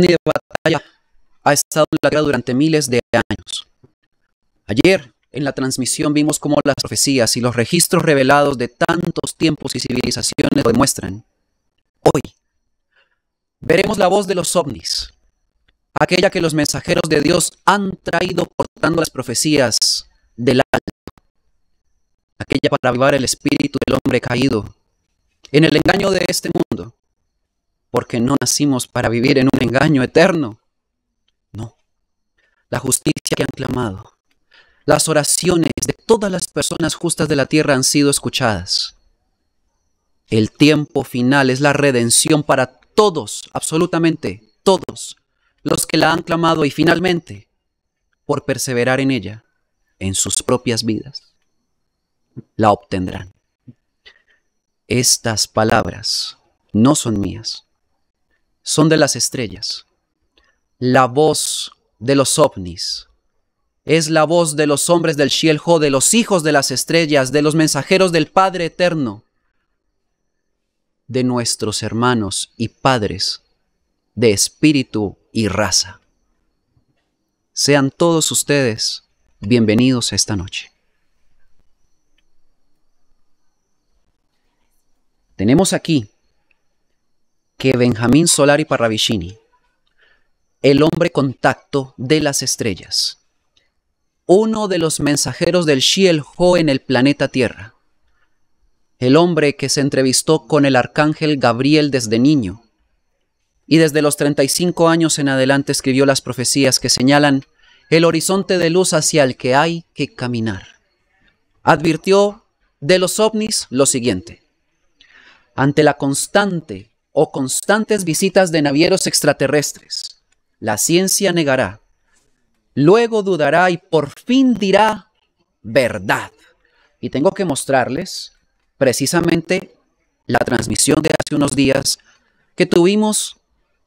de batalla ha estado larga durante miles de años. Ayer, en la transmisión, vimos cómo las profecías y los registros revelados de tantos tiempos y civilizaciones lo demuestran. Hoy, veremos la voz de los ovnis, aquella que los mensajeros de Dios han traído portando las profecías del alto, aquella para avivar el espíritu del hombre caído en el engaño de este mundo porque no nacimos para vivir en un engaño eterno. No. La justicia que han clamado, las oraciones de todas las personas justas de la tierra han sido escuchadas. El tiempo final es la redención para todos, absolutamente todos, los que la han clamado y finalmente, por perseverar en ella, en sus propias vidas, la obtendrán. Estas palabras no son mías son de las estrellas. La voz de los ovnis es la voz de los hombres del Shielho, de los hijos de las estrellas, de los mensajeros del Padre Eterno, de nuestros hermanos y padres de espíritu y raza. Sean todos ustedes bienvenidos esta noche. Tenemos aquí que Benjamín Solari Parravicini, el hombre contacto de las estrellas, uno de los mensajeros del Shiel Ho en el planeta Tierra, el hombre que se entrevistó con el arcángel Gabriel desde niño y desde los 35 años en adelante escribió las profecías que señalan el horizonte de luz hacia el que hay que caminar. Advirtió de los ovnis lo siguiente. Ante la constante o constantes visitas de navieros extraterrestres. La ciencia negará, luego dudará y por fin dirá verdad. Y tengo que mostrarles precisamente la transmisión de hace unos días que tuvimos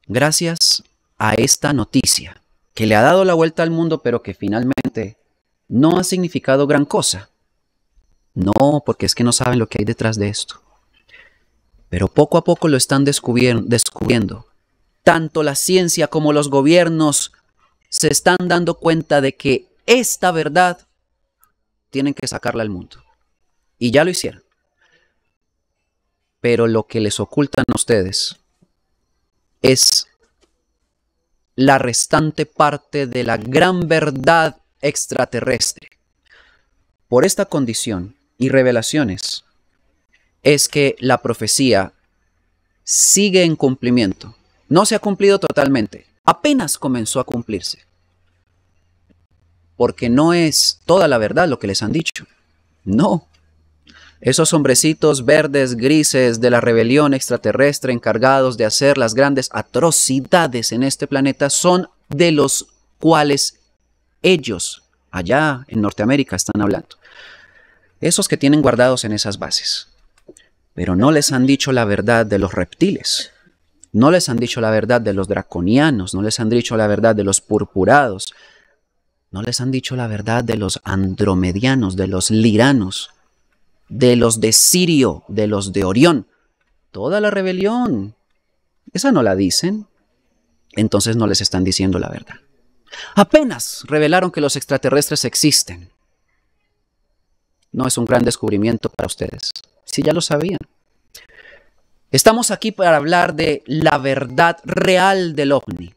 gracias a esta noticia, que le ha dado la vuelta al mundo, pero que finalmente no ha significado gran cosa. No, porque es que no saben lo que hay detrás de esto pero poco a poco lo están descubriendo. Tanto la ciencia como los gobiernos se están dando cuenta de que esta verdad tienen que sacarla al mundo. Y ya lo hicieron. Pero lo que les ocultan a ustedes es la restante parte de la gran verdad extraterrestre. Por esta condición y revelaciones, es que la profecía sigue en cumplimiento. No se ha cumplido totalmente. Apenas comenzó a cumplirse. Porque no es toda la verdad lo que les han dicho. No. Esos hombrecitos verdes, grises de la rebelión extraterrestre encargados de hacer las grandes atrocidades en este planeta son de los cuales ellos allá en Norteamérica están hablando. Esos que tienen guardados en esas bases pero no les han dicho la verdad de los reptiles. No les han dicho la verdad de los draconianos, no les han dicho la verdad de los purpurados, no les han dicho la verdad de los andromedianos, de los liranos, de los de Sirio, de los de Orión. Toda la rebelión. Esa no la dicen. Entonces no les están diciendo la verdad. Apenas revelaron que los extraterrestres existen. No es un gran descubrimiento para ustedes si ya lo sabían. Estamos aquí para hablar de la verdad real del ovni,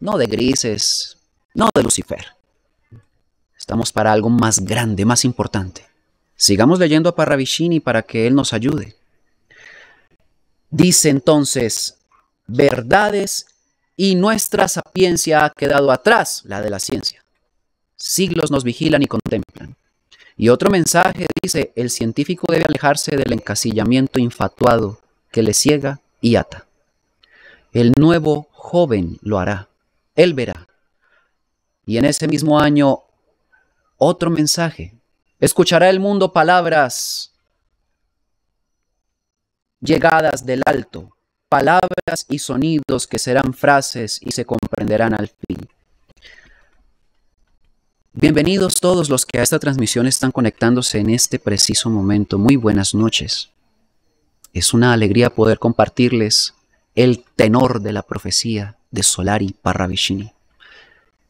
no de grises, no de Lucifer. Estamos para algo más grande, más importante. Sigamos leyendo a Parravicini para que él nos ayude. Dice entonces, verdades y nuestra sapiencia ha quedado atrás, la de la ciencia. Siglos nos vigilan y contemplan. Y otro mensaje dice, el científico debe alejarse del encasillamiento infatuado que le ciega y ata. El nuevo joven lo hará, él verá. Y en ese mismo año, otro mensaje. Escuchará el mundo palabras llegadas del alto, palabras y sonidos que serán frases y se comprenderán al fin. Bienvenidos todos los que a esta transmisión están conectándose en este preciso momento. Muy buenas noches. Es una alegría poder compartirles el tenor de la profecía de Solari Parravicini.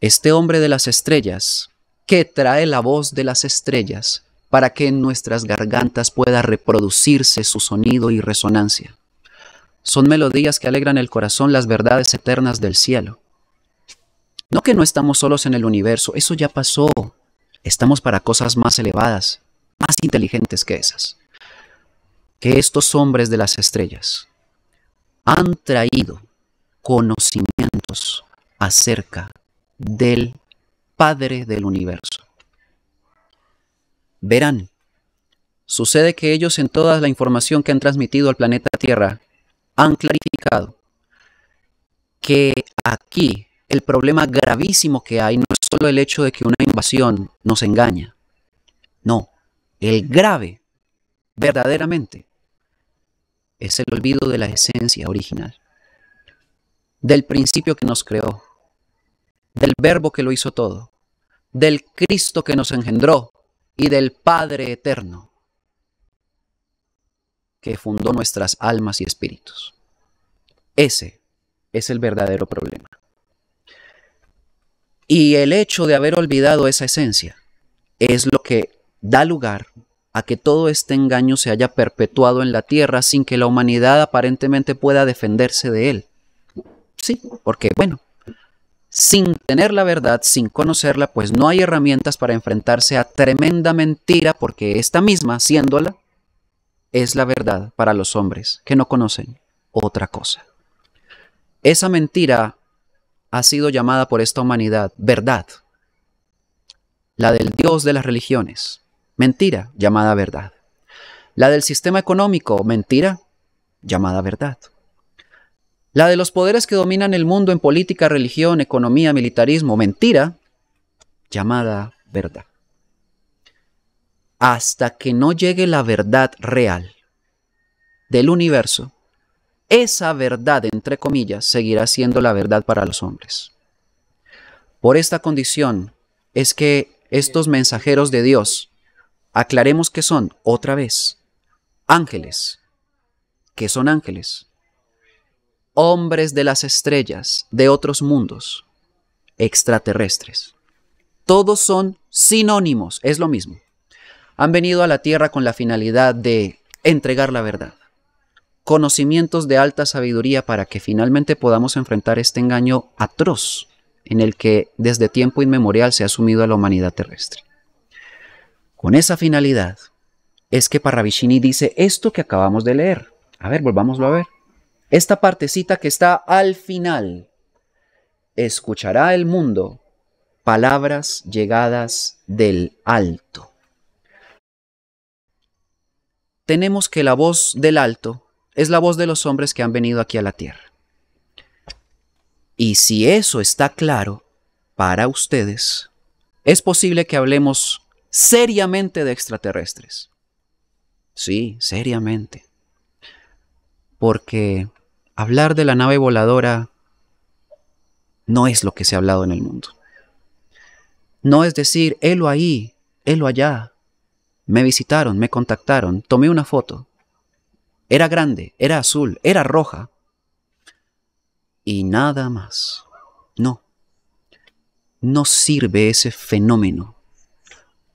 Este hombre de las estrellas, que trae la voz de las estrellas para que en nuestras gargantas pueda reproducirse su sonido y resonancia. Son melodías que alegran el corazón las verdades eternas del cielo. No que no estamos solos en el universo, eso ya pasó. Estamos para cosas más elevadas, más inteligentes que esas. Que estos hombres de las estrellas han traído conocimientos acerca del Padre del Universo. Verán, sucede que ellos en toda la información que han transmitido al planeta Tierra han clarificado que aquí el problema gravísimo que hay no es solo el hecho de que una invasión nos engaña. No, el grave, verdaderamente, es el olvido de la esencia original, del principio que nos creó, del verbo que lo hizo todo, del Cristo que nos engendró y del Padre eterno que fundó nuestras almas y espíritus. Ese es el verdadero problema. Y el hecho de haber olvidado esa esencia es lo que da lugar a que todo este engaño se haya perpetuado en la tierra sin que la humanidad aparentemente pueda defenderse de él. Sí, porque bueno, sin tener la verdad, sin conocerla, pues no hay herramientas para enfrentarse a tremenda mentira porque esta misma, siéndola, es la verdad para los hombres que no conocen otra cosa. Esa mentira ha sido llamada por esta humanidad verdad, la del Dios de las religiones, mentira llamada verdad, la del sistema económico, mentira llamada verdad, la de los poderes que dominan el mundo en política, religión, economía, militarismo, mentira llamada verdad. Hasta que no llegue la verdad real del universo, esa verdad, entre comillas, seguirá siendo la verdad para los hombres. Por esta condición es que estos mensajeros de Dios, aclaremos que son, otra vez, ángeles, que son ángeles, hombres de las estrellas, de otros mundos, extraterrestres. Todos son sinónimos, es lo mismo. Han venido a la tierra con la finalidad de entregar la verdad conocimientos de alta sabiduría para que finalmente podamos enfrentar este engaño atroz en el que desde tiempo inmemorial se ha sumido a la humanidad terrestre. Con esa finalidad es que Parravicini dice esto que acabamos de leer. A ver, volvámoslo a ver. Esta partecita que está al final. Escuchará el mundo palabras llegadas del alto. Tenemos que la voz del alto es la voz de los hombres que han venido aquí a la tierra. Y si eso está claro para ustedes, es posible que hablemos seriamente de extraterrestres. Sí, seriamente. Porque hablar de la nave voladora no es lo que se ha hablado en el mundo. No es decir, helo ahí, helo allá. Me visitaron, me contactaron, tomé una foto. Era grande, era azul, era roja. Y nada más. No. No sirve ese fenómeno.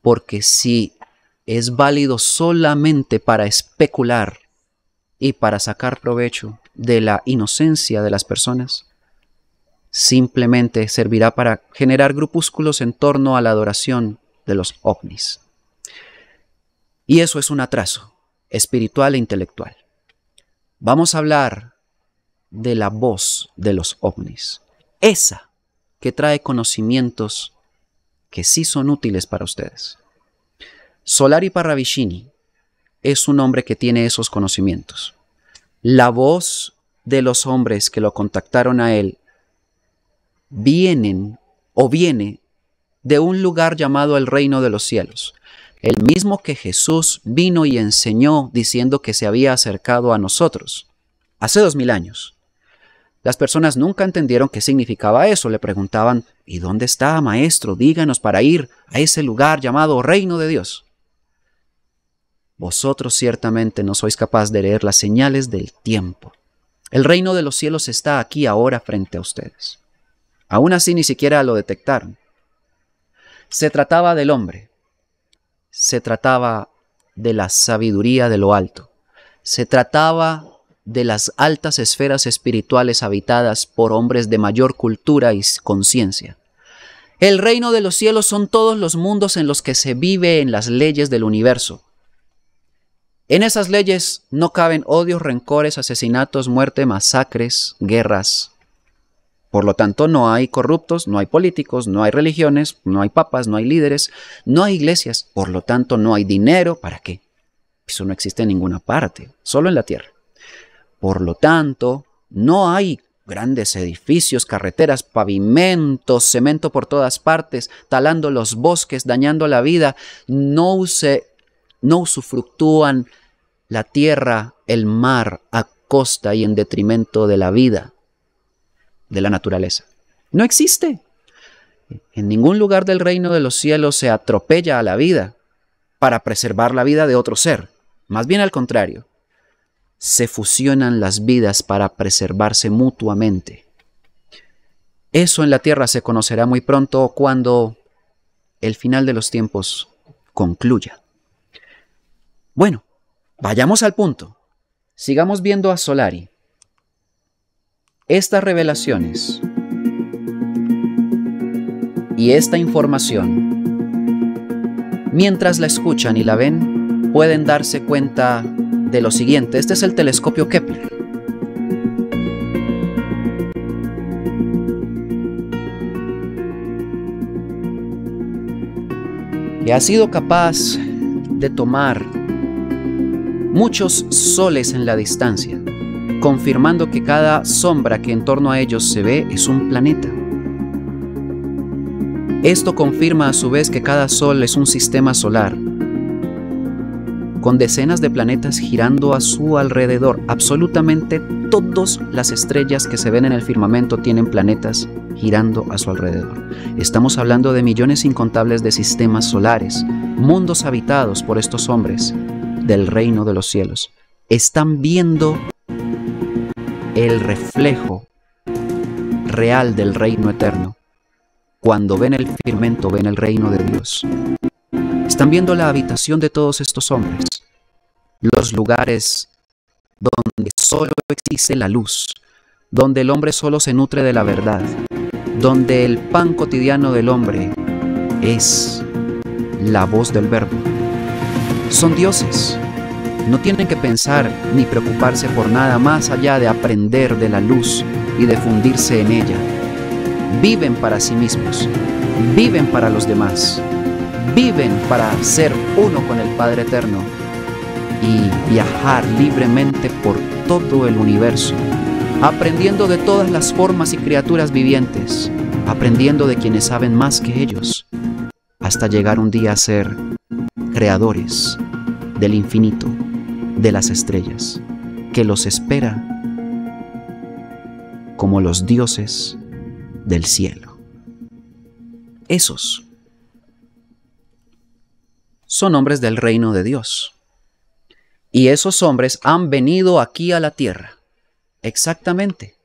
Porque si es válido solamente para especular y para sacar provecho de la inocencia de las personas, simplemente servirá para generar grupúsculos en torno a la adoración de los ovnis. Y eso es un atraso espiritual e intelectual. Vamos a hablar de la voz de los ovnis, esa que trae conocimientos que sí son útiles para ustedes. Solari Parravicini es un hombre que tiene esos conocimientos. La voz de los hombres que lo contactaron a él vienen o viene de un lugar llamado el reino de los cielos el mismo que Jesús vino y enseñó diciendo que se había acercado a nosotros, hace dos mil años. Las personas nunca entendieron qué significaba eso, le preguntaban, ¿y dónde está, Maestro? Díganos para ir a ese lugar llamado Reino de Dios. Vosotros ciertamente no sois capaz de leer las señales del tiempo. El reino de los cielos está aquí ahora frente a ustedes. Aún así ni siquiera lo detectaron. Se trataba del hombre, se trataba de la sabiduría de lo alto. Se trataba de las altas esferas espirituales habitadas por hombres de mayor cultura y conciencia. El reino de los cielos son todos los mundos en los que se vive en las leyes del universo. En esas leyes no caben odios, rencores, asesinatos, muerte, masacres, guerras, por lo tanto, no hay corruptos, no hay políticos, no hay religiones, no hay papas, no hay líderes, no hay iglesias. Por lo tanto, no hay dinero. ¿Para qué? Eso no existe en ninguna parte, solo en la tierra. Por lo tanto, no hay grandes edificios, carreteras, pavimentos, cemento por todas partes, talando los bosques, dañando la vida. No, no usufructúan la tierra, el mar, a costa y en detrimento de la vida de la naturaleza. No existe. En ningún lugar del reino de los cielos se atropella a la vida para preservar la vida de otro ser. Más bien al contrario, se fusionan las vidas para preservarse mutuamente. Eso en la tierra se conocerá muy pronto cuando el final de los tiempos concluya. Bueno, vayamos al punto. Sigamos viendo a Solari. Estas revelaciones y esta información, mientras la escuchan y la ven, pueden darse cuenta de lo siguiente. Este es el telescopio Kepler. que ha sido capaz de tomar muchos soles en la distancia confirmando que cada sombra que en torno a ellos se ve es un planeta. Esto confirma a su vez que cada sol es un sistema solar, con decenas de planetas girando a su alrededor. Absolutamente todas las estrellas que se ven en el firmamento tienen planetas girando a su alrededor. Estamos hablando de millones incontables de sistemas solares, mundos habitados por estos hombres del reino de los cielos. Están viendo el reflejo real del reino eterno. Cuando ven el firmamento, ven el reino de Dios. Están viendo la habitación de todos estos hombres, los lugares donde solo existe la luz, donde el hombre solo se nutre de la verdad, donde el pan cotidiano del hombre es la voz del verbo. Son dioses, no tienen que pensar ni preocuparse por nada más allá de aprender de la luz y de fundirse en ella. Viven para sí mismos, viven para los demás, viven para ser uno con el Padre Eterno y viajar libremente por todo el universo, aprendiendo de todas las formas y criaturas vivientes, aprendiendo de quienes saben más que ellos, hasta llegar un día a ser creadores del infinito de las estrellas, que los espera como los dioses del cielo. Esos son hombres del reino de Dios. Y esos hombres han venido aquí a la tierra. Exactamente.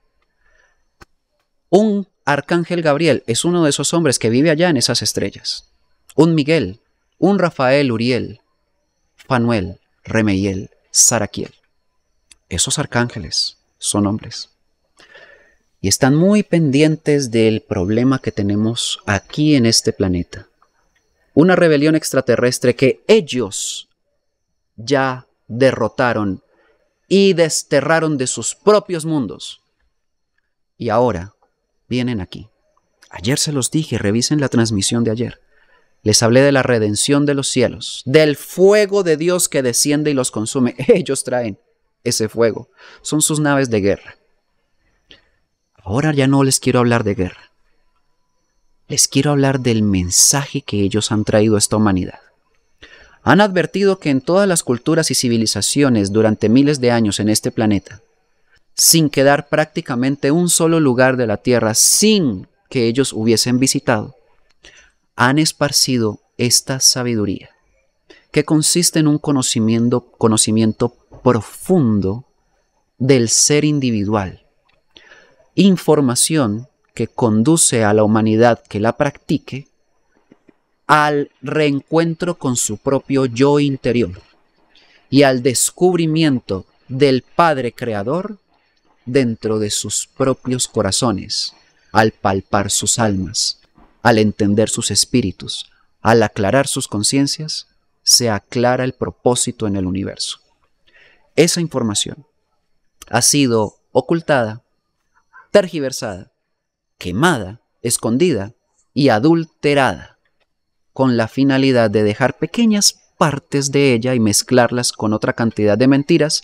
Un arcángel Gabriel es uno de esos hombres que vive allá en esas estrellas. Un Miguel, un Rafael Uriel, Fanuel, Remeyel. Saraquiel. Esos arcángeles son hombres. Y están muy pendientes del problema que tenemos aquí en este planeta. Una rebelión extraterrestre que ellos ya derrotaron y desterraron de sus propios mundos. Y ahora vienen aquí. Ayer se los dije, revisen la transmisión de ayer. Les hablé de la redención de los cielos, del fuego de Dios que desciende y los consume. Ellos traen ese fuego. Son sus naves de guerra. Ahora ya no les quiero hablar de guerra. Les quiero hablar del mensaje que ellos han traído a esta humanidad. Han advertido que en todas las culturas y civilizaciones durante miles de años en este planeta, sin quedar prácticamente un solo lugar de la Tierra sin que ellos hubiesen visitado, han esparcido esta sabiduría, que consiste en un conocimiento, conocimiento profundo del ser individual, información que conduce a la humanidad que la practique al reencuentro con su propio yo interior y al descubrimiento del Padre Creador dentro de sus propios corazones, al palpar sus almas al entender sus espíritus, al aclarar sus conciencias, se aclara el propósito en el universo. Esa información ha sido ocultada, tergiversada, quemada, escondida y adulterada con la finalidad de dejar pequeñas partes de ella y mezclarlas con otra cantidad de mentiras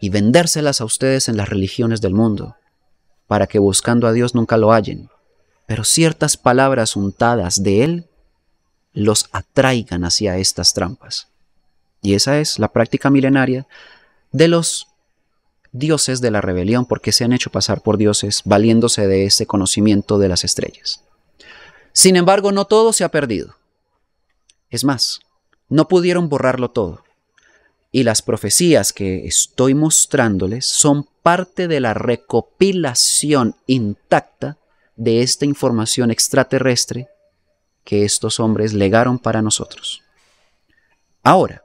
y vendérselas a ustedes en las religiones del mundo, para que buscando a Dios nunca lo hallen, pero ciertas palabras untadas de él los atraigan hacia estas trampas. Y esa es la práctica milenaria de los dioses de la rebelión, porque se han hecho pasar por dioses valiéndose de ese conocimiento de las estrellas. Sin embargo, no todo se ha perdido. Es más, no pudieron borrarlo todo. Y las profecías que estoy mostrándoles son parte de la recopilación intacta de esta información extraterrestre que estos hombres legaron para nosotros. Ahora,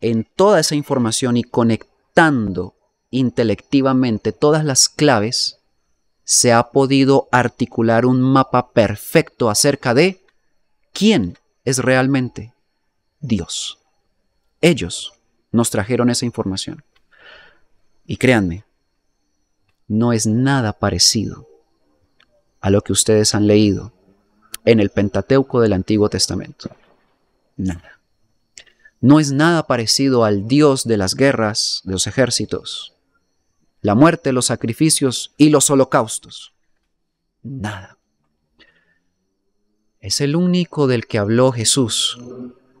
en toda esa información y conectando intelectivamente todas las claves, se ha podido articular un mapa perfecto acerca de quién es realmente Dios. Ellos nos trajeron esa información. Y créanme, no es nada parecido a lo que ustedes han leído en el Pentateuco del Antiguo Testamento. Nada. No es nada parecido al Dios de las guerras, de los ejércitos, la muerte, los sacrificios y los holocaustos. Nada. Es el único del que habló Jesús,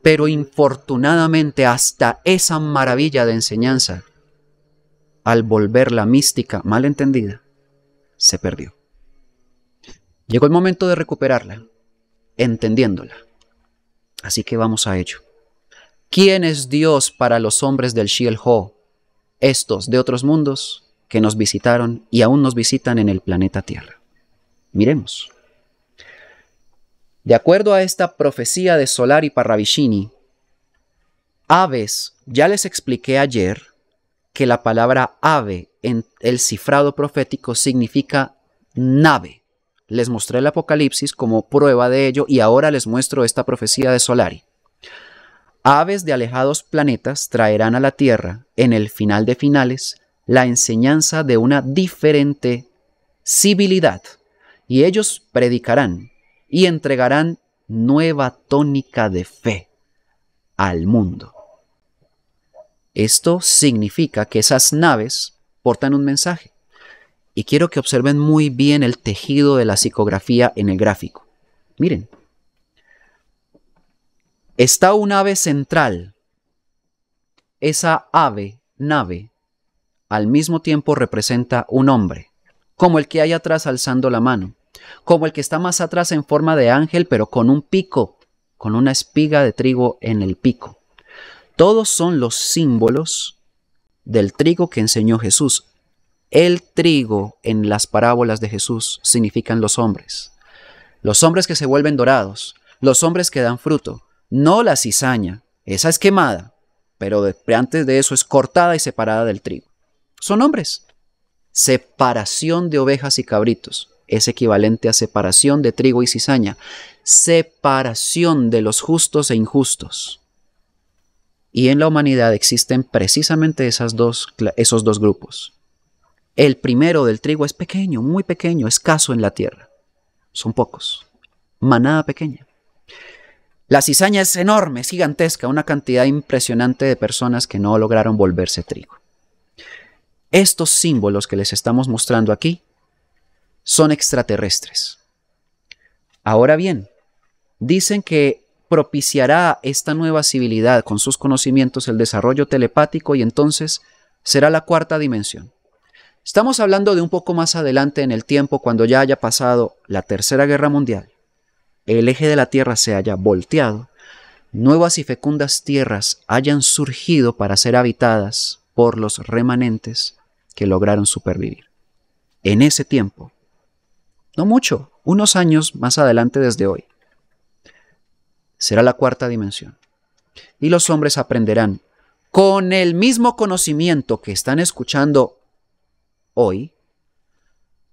pero infortunadamente hasta esa maravilla de enseñanza, al volver la mística mal entendida, se perdió. Llegó el momento de recuperarla, entendiéndola. Así que vamos a ello. ¿Quién es Dios para los hombres del Shiel-Ho, estos de otros mundos que nos visitaron y aún nos visitan en el planeta Tierra? Miremos. De acuerdo a esta profecía de Solar y Parravicini, aves, ya les expliqué ayer que la palabra ave en el cifrado profético significa nave les mostré el Apocalipsis como prueba de ello y ahora les muestro esta profecía de Solari. Aves de alejados planetas traerán a la Tierra, en el final de finales, la enseñanza de una diferente civilidad, y ellos predicarán y entregarán nueva tónica de fe al mundo. Esto significa que esas naves portan un mensaje y quiero que observen muy bien el tejido de la psicografía en el gráfico. Miren. Está un ave central. Esa ave, nave, al mismo tiempo representa un hombre, como el que hay atrás alzando la mano, como el que está más atrás en forma de ángel pero con un pico, con una espiga de trigo en el pico. Todos son los símbolos del trigo que enseñó Jesús, el trigo en las parábolas de Jesús significan los hombres. Los hombres que se vuelven dorados, los hombres que dan fruto, no la cizaña, esa es quemada, pero antes de eso es cortada y separada del trigo. Son hombres. Separación de ovejas y cabritos es equivalente a separación de trigo y cizaña, separación de los justos e injustos. Y en la humanidad existen precisamente esos dos grupos el primero del trigo es pequeño, muy pequeño, escaso en la tierra. Son pocos. Manada pequeña. La cizaña es enorme, gigantesca, una cantidad impresionante de personas que no lograron volverse trigo. Estos símbolos que les estamos mostrando aquí son extraterrestres. Ahora bien, dicen que propiciará esta nueva civilidad con sus conocimientos el desarrollo telepático y entonces será la cuarta dimensión. Estamos hablando de un poco más adelante en el tiempo cuando ya haya pasado la Tercera Guerra Mundial, el eje de la Tierra se haya volteado, nuevas y fecundas tierras hayan surgido para ser habitadas por los remanentes que lograron supervivir. En ese tiempo, no mucho, unos años más adelante desde hoy, será la cuarta dimensión. Y los hombres aprenderán, con el mismo conocimiento que están escuchando hoy,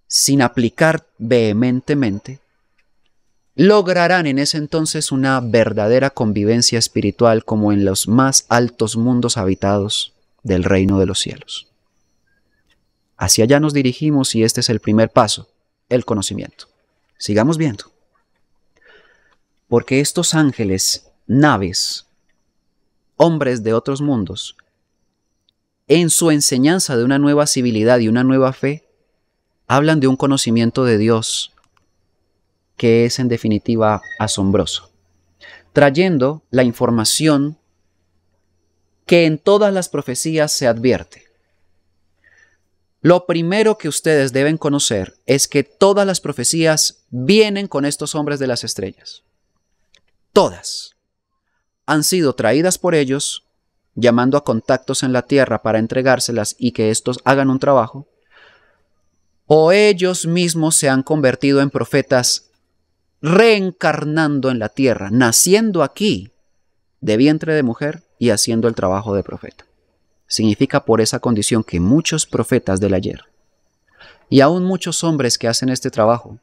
sin aplicar vehementemente, lograrán en ese entonces una verdadera convivencia espiritual como en los más altos mundos habitados del reino de los cielos. Hacia allá nos dirigimos y este es el primer paso, el conocimiento. Sigamos viendo. Porque estos ángeles, naves, hombres de otros mundos, en su enseñanza de una nueva civilidad y una nueva fe, hablan de un conocimiento de Dios que es en definitiva asombroso, trayendo la información que en todas las profecías se advierte. Lo primero que ustedes deben conocer es que todas las profecías vienen con estos hombres de las estrellas. Todas han sido traídas por ellos llamando a contactos en la tierra para entregárselas y que éstos hagan un trabajo, o ellos mismos se han convertido en profetas reencarnando en la tierra, naciendo aquí de vientre de mujer y haciendo el trabajo de profeta. Significa por esa condición que muchos profetas del ayer y aún muchos hombres que hacen este trabajo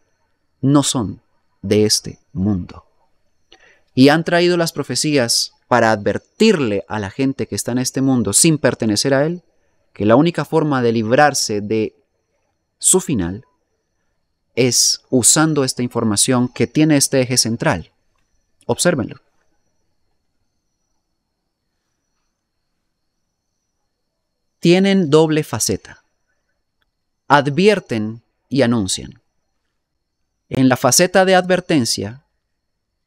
no son de este mundo y han traído las profecías para advertirle a la gente que está en este mundo sin pertenecer a él, que la única forma de librarse de su final es usando esta información que tiene este eje central. Obsérvenlo. Tienen doble faceta. Advierten y anuncian. En la faceta de advertencia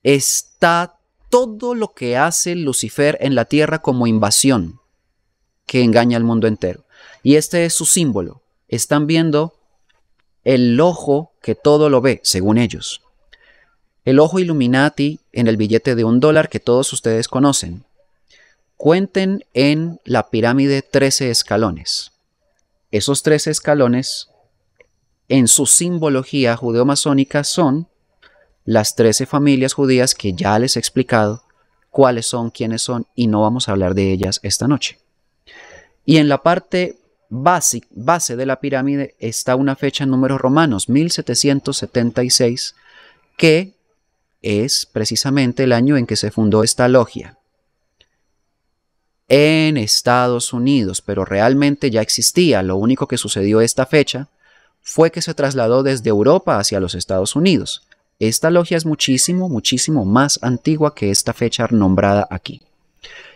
está todo lo que hace Lucifer en la tierra como invasión que engaña al mundo entero. Y este es su símbolo. Están viendo el ojo que todo lo ve, según ellos. El ojo Illuminati en el billete de un dólar que todos ustedes conocen. Cuenten en la pirámide 13 escalones. Esos 13 escalones en su simbología judeo masónica son las 13 familias judías que ya les he explicado cuáles son, quiénes son, y no vamos a hablar de ellas esta noche. Y en la parte base, base de la pirámide está una fecha en números romanos, 1776, que es precisamente el año en que se fundó esta logia en Estados Unidos, pero realmente ya existía. Lo único que sucedió esta fecha fue que se trasladó desde Europa hacia los Estados Unidos. Esta logia es muchísimo, muchísimo más antigua que esta fecha nombrada aquí.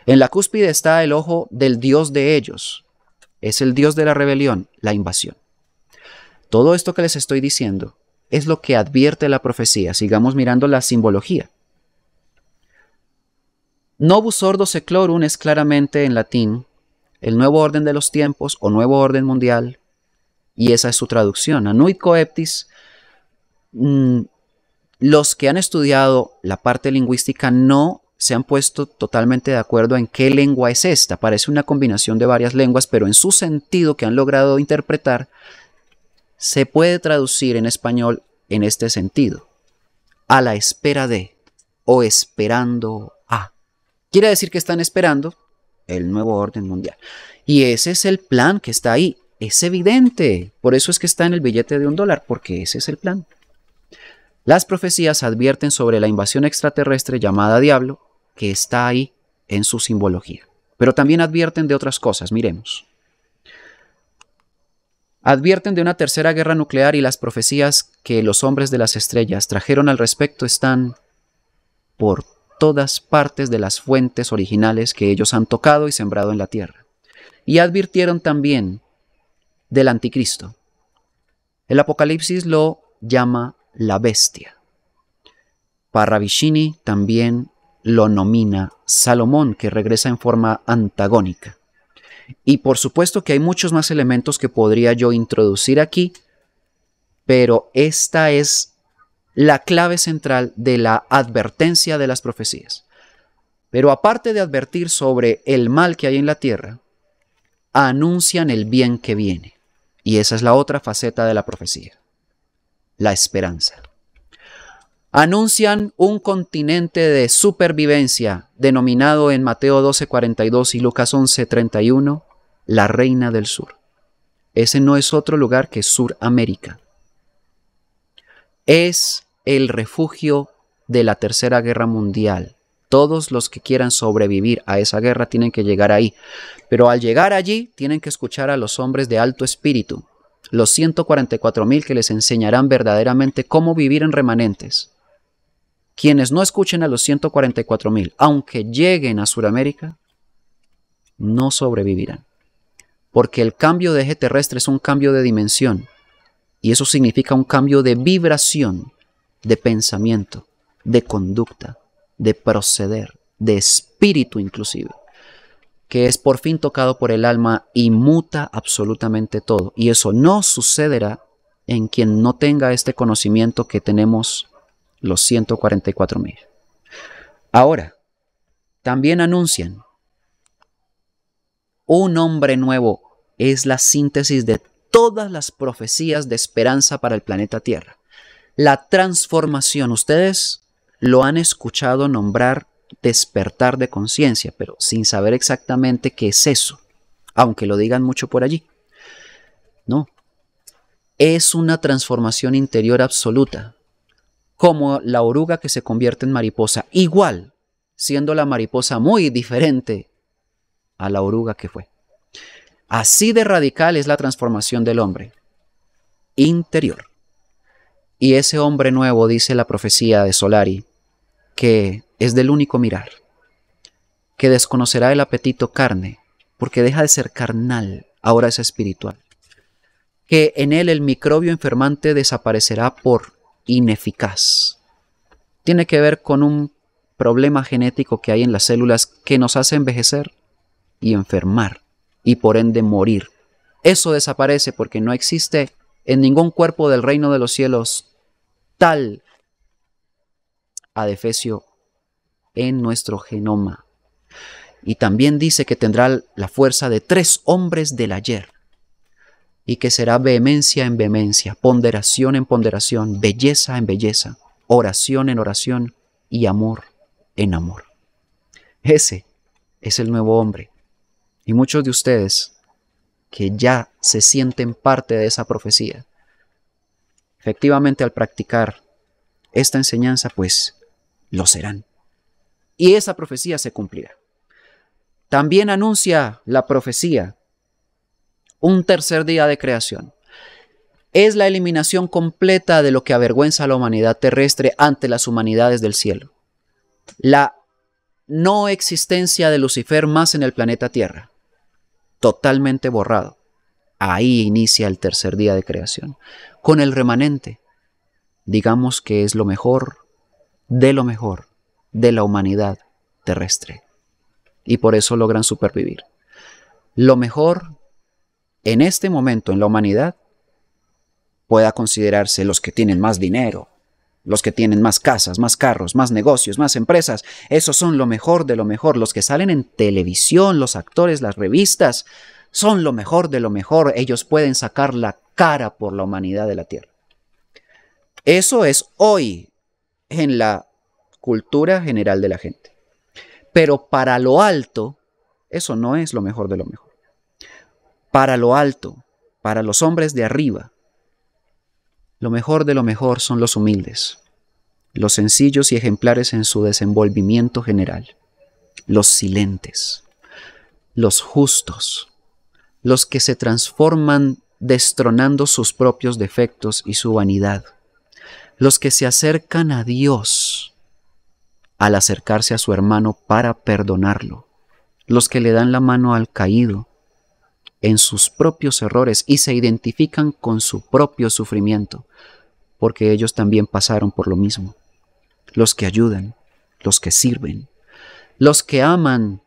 En la cúspide está el ojo del dios de ellos. Es el dios de la rebelión, la invasión. Todo esto que les estoy diciendo es lo que advierte la profecía. Sigamos mirando la simbología. Novus Ordo Seclorum es claramente en latín el nuevo orden de los tiempos o nuevo orden mundial, y esa es su traducción. Anuit Coeptis mm, los que han estudiado la parte lingüística no se han puesto totalmente de acuerdo en qué lengua es esta. Parece una combinación de varias lenguas, pero en su sentido que han logrado interpretar, se puede traducir en español en este sentido. A la espera de o esperando a. Quiere decir que están esperando el nuevo orden mundial. Y ese es el plan que está ahí. Es evidente. Por eso es que está en el billete de un dólar, porque ese es el plan. Las profecías advierten sobre la invasión extraterrestre llamada Diablo, que está ahí en su simbología. Pero también advierten de otras cosas, miremos. Advierten de una tercera guerra nuclear y las profecías que los hombres de las estrellas trajeron al respecto están por todas partes de las fuentes originales que ellos han tocado y sembrado en la tierra. Y advirtieron también del anticristo. El Apocalipsis lo llama la bestia. Parravicini también lo nomina Salomón, que regresa en forma antagónica. Y por supuesto que hay muchos más elementos que podría yo introducir aquí, pero esta es la clave central de la advertencia de las profecías. Pero aparte de advertir sobre el mal que hay en la tierra, anuncian el bien que viene. Y esa es la otra faceta de la profecía la esperanza. Anuncian un continente de supervivencia denominado en Mateo 12:42 y Lucas 11:31 la Reina del Sur. Ese no es otro lugar que Suramérica. Es el refugio de la Tercera Guerra Mundial. Todos los que quieran sobrevivir a esa guerra tienen que llegar ahí. Pero al llegar allí tienen que escuchar a los hombres de alto espíritu, los 144.000 que les enseñarán verdaderamente cómo vivir en remanentes. Quienes no escuchen a los 144.000, aunque lleguen a Sudamérica, no sobrevivirán. Porque el cambio de eje terrestre es un cambio de dimensión. Y eso significa un cambio de vibración, de pensamiento, de conducta, de proceder, de espíritu inclusive que es por fin tocado por el alma y muta absolutamente todo. Y eso no sucederá en quien no tenga este conocimiento que tenemos los 144 mil. Ahora, también anuncian, un hombre nuevo es la síntesis de todas las profecías de esperanza para el planeta Tierra. La transformación, ustedes lo han escuchado nombrar despertar de conciencia, pero sin saber exactamente qué es eso, aunque lo digan mucho por allí. No, es una transformación interior absoluta, como la oruga que se convierte en mariposa, igual, siendo la mariposa muy diferente a la oruga que fue. Así de radical es la transformación del hombre interior. Y ese hombre nuevo, dice la profecía de Solari, que es del único mirar, que desconocerá el apetito carne, porque deja de ser carnal, ahora es espiritual, que en él el microbio enfermante desaparecerá por ineficaz. Tiene que ver con un problema genético que hay en las células que nos hace envejecer y enfermar y por ende morir. Eso desaparece porque no existe en ningún cuerpo del reino de los cielos tal adefesio en nuestro genoma. Y también dice que tendrá la fuerza de tres hombres del ayer y que será vehemencia en vehemencia, ponderación en ponderación, belleza en belleza, oración en oración y amor en amor. Ese es el nuevo hombre. Y muchos de ustedes que ya se sienten parte de esa profecía, efectivamente al practicar esta enseñanza, pues lo serán y esa profecía se cumplirá. También anuncia la profecía un tercer día de creación. Es la eliminación completa de lo que avergüenza a la humanidad terrestre ante las humanidades del cielo. La no existencia de Lucifer más en el planeta Tierra. Totalmente borrado. Ahí inicia el tercer día de creación. Con el remanente, digamos que es lo mejor de lo mejor de la humanidad terrestre. Y por eso logran supervivir. Lo mejor en este momento en la humanidad pueda considerarse los que tienen más dinero, los que tienen más casas, más carros, más negocios, más empresas, esos son lo mejor de lo mejor. Los que salen en televisión, los actores, las revistas, son lo mejor de lo mejor. Ellos pueden sacar la cara por la humanidad de la Tierra. Eso es hoy en la cultura general de la gente. Pero para lo alto, eso no es lo mejor de lo mejor. Para lo alto, para los hombres de arriba, lo mejor de lo mejor son los humildes, los sencillos y ejemplares en su desenvolvimiento general, los silentes, los justos, los que se transforman destronando sus propios defectos y su vanidad, los que se acercan a Dios al acercarse a su hermano para perdonarlo, los que le dan la mano al caído en sus propios errores y se identifican con su propio sufrimiento, porque ellos también pasaron por lo mismo, los que ayudan, los que sirven, los que aman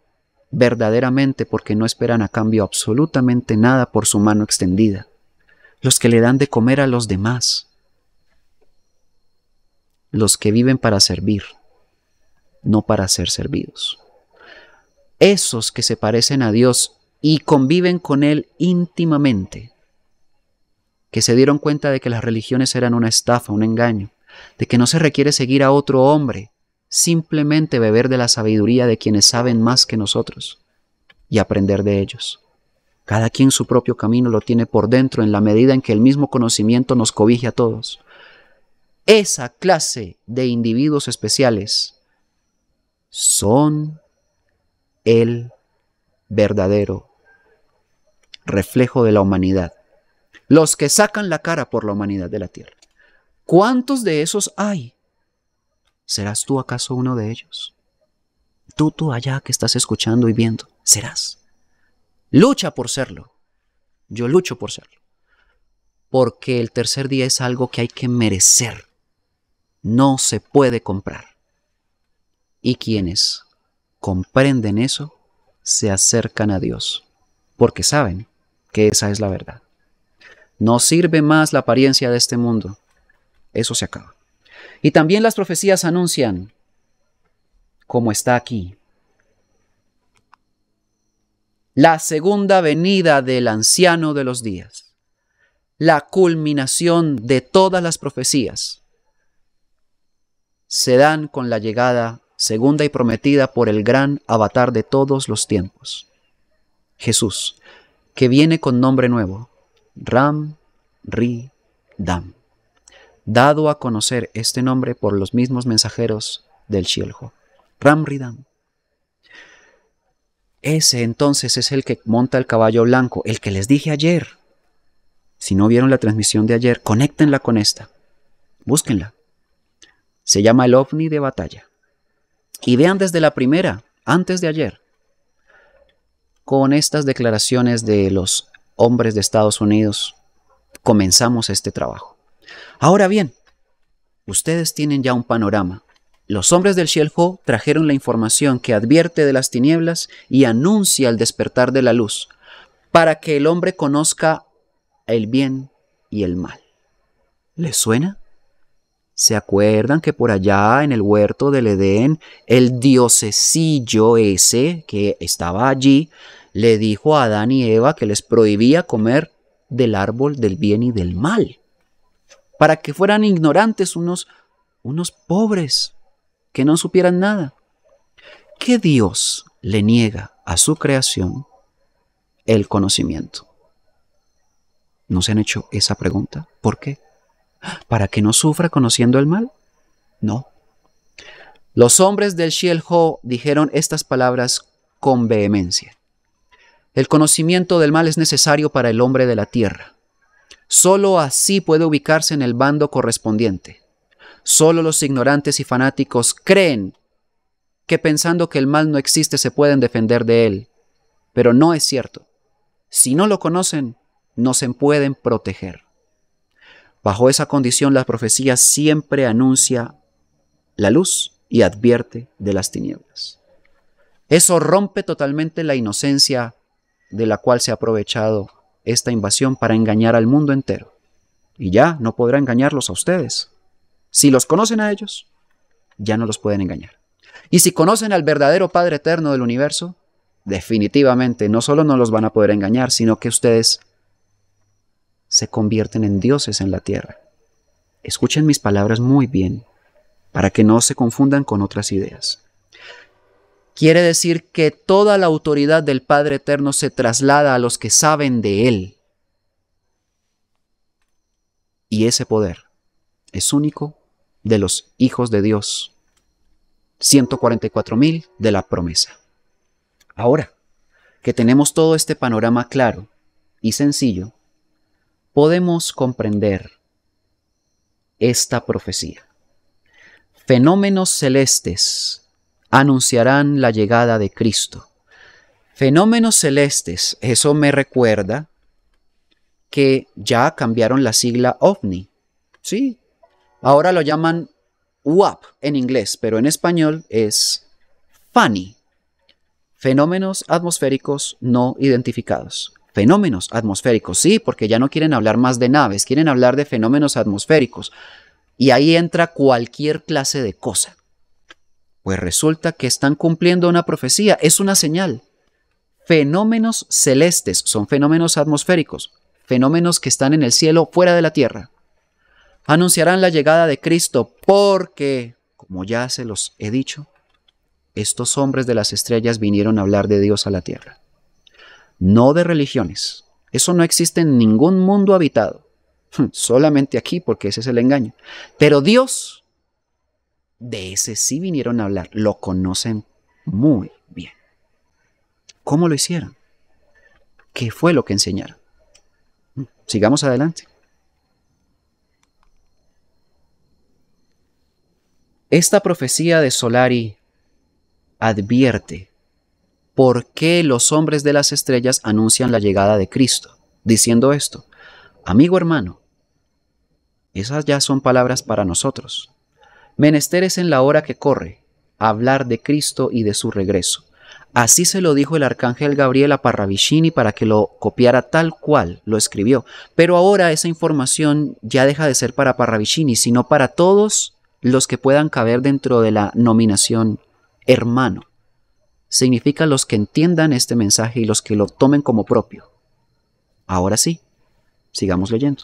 verdaderamente porque no esperan a cambio absolutamente nada por su mano extendida, los que le dan de comer a los demás, los que viven para servir, no para ser servidos. Esos que se parecen a Dios y conviven con Él íntimamente, que se dieron cuenta de que las religiones eran una estafa, un engaño, de que no se requiere seguir a otro hombre, simplemente beber de la sabiduría de quienes saben más que nosotros y aprender de ellos. Cada quien su propio camino lo tiene por dentro en la medida en que el mismo conocimiento nos cobije a todos. Esa clase de individuos especiales son el verdadero reflejo de la humanidad. Los que sacan la cara por la humanidad de la tierra. ¿Cuántos de esos hay? ¿Serás tú acaso uno de ellos? Tú, tú allá que estás escuchando y viendo, serás. Lucha por serlo. Yo lucho por serlo. Porque el tercer día es algo que hay que merecer. No se puede comprar y quienes comprenden eso se acercan a Dios, porque saben que esa es la verdad. No sirve más la apariencia de este mundo, eso se acaba. Y también las profecías anuncian, como está aquí, la segunda venida del anciano de los días, la culminación de todas las profecías, se dan con la llegada segunda y prometida por el gran avatar de todos los tiempos, Jesús, que viene con nombre nuevo, Ram Ri Dam, dado a conocer este nombre por los mismos mensajeros del Shielho, Ram Ri Dam. Ese entonces es el que monta el caballo blanco, el que les dije ayer. Si no vieron la transmisión de ayer, conéctenla con esta. Búsquenla. Se llama el ovni de batalla. Y vean desde la primera, antes de ayer, con estas declaraciones de los hombres de Estados Unidos, comenzamos este trabajo. Ahora bien, ustedes tienen ya un panorama. Los hombres del Ho trajeron la información que advierte de las tinieblas y anuncia el despertar de la luz, para que el hombre conozca el bien y el mal. ¿Les suena? ¿Se acuerdan que por allá en el huerto del Edén, el diosesillo ese que estaba allí le dijo a Adán y Eva que les prohibía comer del árbol del bien y del mal? Para que fueran ignorantes unos, unos pobres, que no supieran nada. ¿Qué Dios le niega a su creación el conocimiento? ¿No se han hecho esa pregunta? ¿Por qué? para que no sufra conociendo el mal? No. Los hombres del Ho dijeron estas palabras con vehemencia. El conocimiento del mal es necesario para el hombre de la tierra. Solo así puede ubicarse en el bando correspondiente. Solo los ignorantes y fanáticos creen que pensando que el mal no existe se pueden defender de él. Pero no es cierto. Si no lo conocen, no se pueden proteger. Bajo esa condición, la profecía siempre anuncia la luz y advierte de las tinieblas. Eso rompe totalmente la inocencia de la cual se ha aprovechado esta invasión para engañar al mundo entero. Y ya no podrá engañarlos a ustedes. Si los conocen a ellos, ya no los pueden engañar. Y si conocen al verdadero Padre Eterno del universo, definitivamente no solo no los van a poder engañar, sino que ustedes se convierten en dioses en la tierra. Escuchen mis palabras muy bien, para que no se confundan con otras ideas. Quiere decir que toda la autoridad del Padre Eterno se traslada a los que saben de Él. Y ese poder es único de los hijos de Dios. 144.000 de la promesa. Ahora que tenemos todo este panorama claro y sencillo, podemos comprender esta profecía. Fenómenos celestes anunciarán la llegada de Cristo. Fenómenos celestes, eso me recuerda que ya cambiaron la sigla ovni. Sí, ahora lo llaman UAP en inglés, pero en español es FANI. Fenómenos atmosféricos no identificados. Fenómenos atmosféricos, sí, porque ya no quieren hablar más de naves, quieren hablar de fenómenos atmosféricos. Y ahí entra cualquier clase de cosa. Pues resulta que están cumpliendo una profecía, es una señal. Fenómenos celestes son fenómenos atmosféricos, fenómenos que están en el cielo fuera de la tierra. Anunciarán la llegada de Cristo porque, como ya se los he dicho, estos hombres de las estrellas vinieron a hablar de Dios a la tierra no de religiones. Eso no existe en ningún mundo habitado, hmm, solamente aquí, porque ese es el engaño. Pero Dios, de ese sí vinieron a hablar, lo conocen muy bien. ¿Cómo lo hicieron? ¿Qué fue lo que enseñaron? Hmm, sigamos adelante. Esta profecía de Solari advierte por qué los hombres de las estrellas anuncian la llegada de Cristo, diciendo esto, amigo hermano, esas ya son palabras para nosotros. Menester es en la hora que corre, hablar de Cristo y de su regreso. Así se lo dijo el arcángel Gabriel a Parravicini para que lo copiara tal cual lo escribió. Pero ahora esa información ya deja de ser para Parravicini, sino para todos los que puedan caber dentro de la nominación hermano significa los que entiendan este mensaje y los que lo tomen como propio. Ahora sí, sigamos leyendo.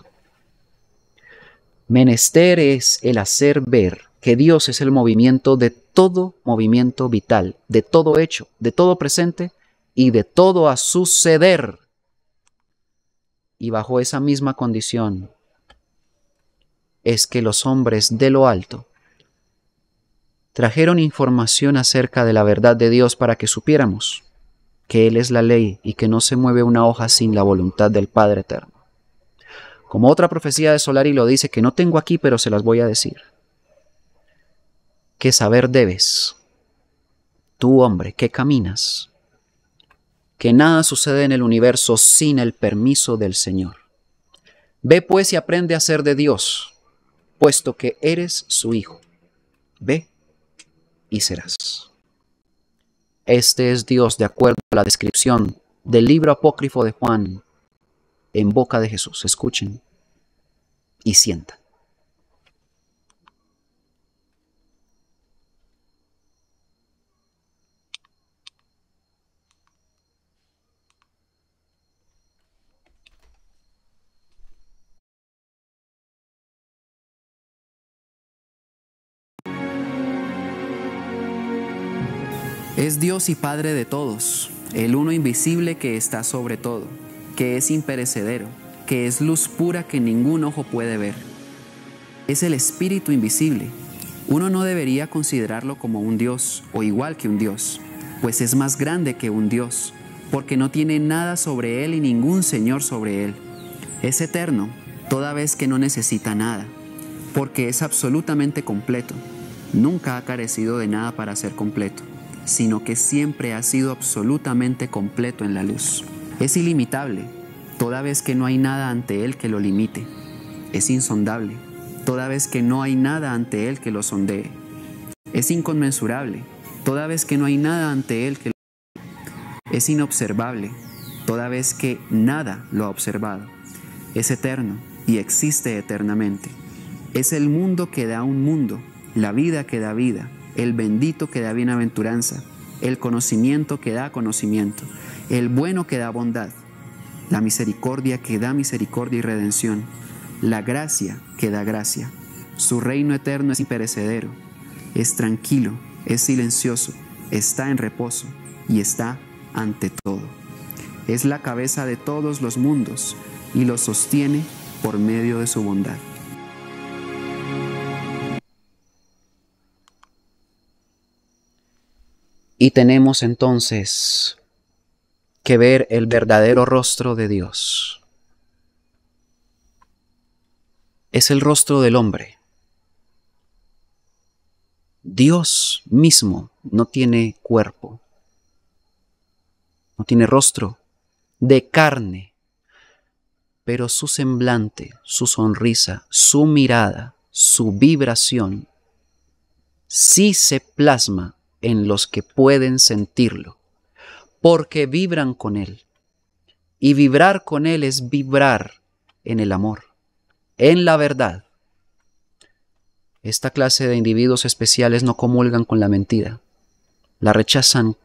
Menester es el hacer ver que Dios es el movimiento de todo movimiento vital, de todo hecho, de todo presente y de todo a suceder. Y bajo esa misma condición es que los hombres de lo alto trajeron información acerca de la verdad de Dios para que supiéramos que Él es la ley y que no se mueve una hoja sin la voluntad del Padre Eterno. Como otra profecía de Solari lo dice, que no tengo aquí, pero se las voy a decir. Que saber debes, tú hombre, que caminas, que nada sucede en el universo sin el permiso del Señor. Ve pues y aprende a ser de Dios, puesto que eres su hijo. Ve y serás. Este es Dios de acuerdo a la descripción del libro apócrifo de Juan en boca de Jesús. Escuchen y sientan. Dios y Padre de todos, el uno invisible que está sobre todo, que es imperecedero, que es luz pura que ningún ojo puede ver. Es el Espíritu invisible. Uno no debería considerarlo como un Dios o igual que un Dios, pues es más grande que un Dios, porque no tiene nada sobre él y ningún Señor sobre él. Es eterno, toda vez que no necesita nada, porque es absolutamente completo. Nunca ha carecido de nada para ser completo sino que siempre ha sido absolutamente completo en la luz. Es ilimitable, toda vez que no hay nada ante Él que lo limite. Es insondable, toda vez que no hay nada ante Él que lo sondee. Es inconmensurable, toda vez que no hay nada ante Él que lo es inobservable, toda vez que nada lo ha observado. Es eterno y existe eternamente. Es el mundo que da un mundo, la vida que da vida, el bendito que da bienaventuranza, el conocimiento que da conocimiento, el bueno que da bondad, la misericordia que da misericordia y redención, la gracia que da gracia. Su reino eterno es imperecedero, es tranquilo, es silencioso, está en reposo y está ante todo. Es la cabeza de todos los mundos y los sostiene por medio de su bondad. Y tenemos entonces que ver el verdadero rostro de Dios. Es el rostro del hombre. Dios mismo no tiene cuerpo, no tiene rostro de carne, pero su semblante, su sonrisa, su mirada, su vibración, sí se plasma en los que pueden sentirlo, porque vibran con Él. Y vibrar con Él es vibrar en el amor, en la verdad. Esta clase de individuos especiales no comulgan con la mentira, la rechazan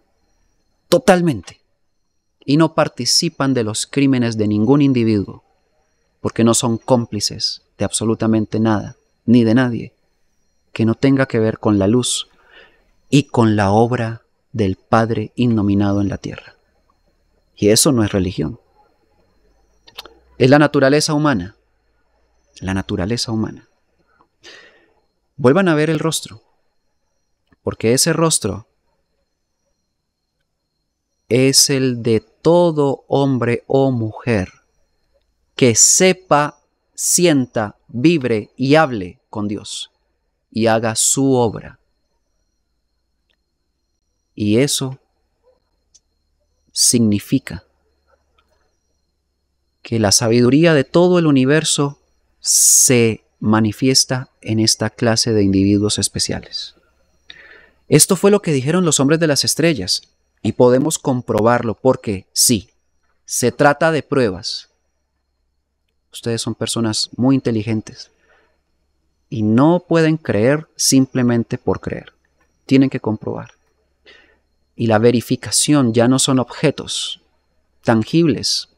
totalmente y no participan de los crímenes de ningún individuo, porque no son cómplices de absolutamente nada, ni de nadie, que no tenga que ver con la luz, y con la obra del Padre innominado en la tierra. Y eso no es religión. Es la naturaleza humana. La naturaleza humana. Vuelvan a ver el rostro, porque ese rostro es el de todo hombre o mujer que sepa, sienta, vibre y hable con Dios y haga su obra y eso significa que la sabiduría de todo el universo se manifiesta en esta clase de individuos especiales. Esto fue lo que dijeron los hombres de las estrellas y podemos comprobarlo porque sí, se trata de pruebas. Ustedes son personas muy inteligentes y no pueden creer simplemente por creer. Tienen que comprobar y la verificación ya no son objetos tangibles.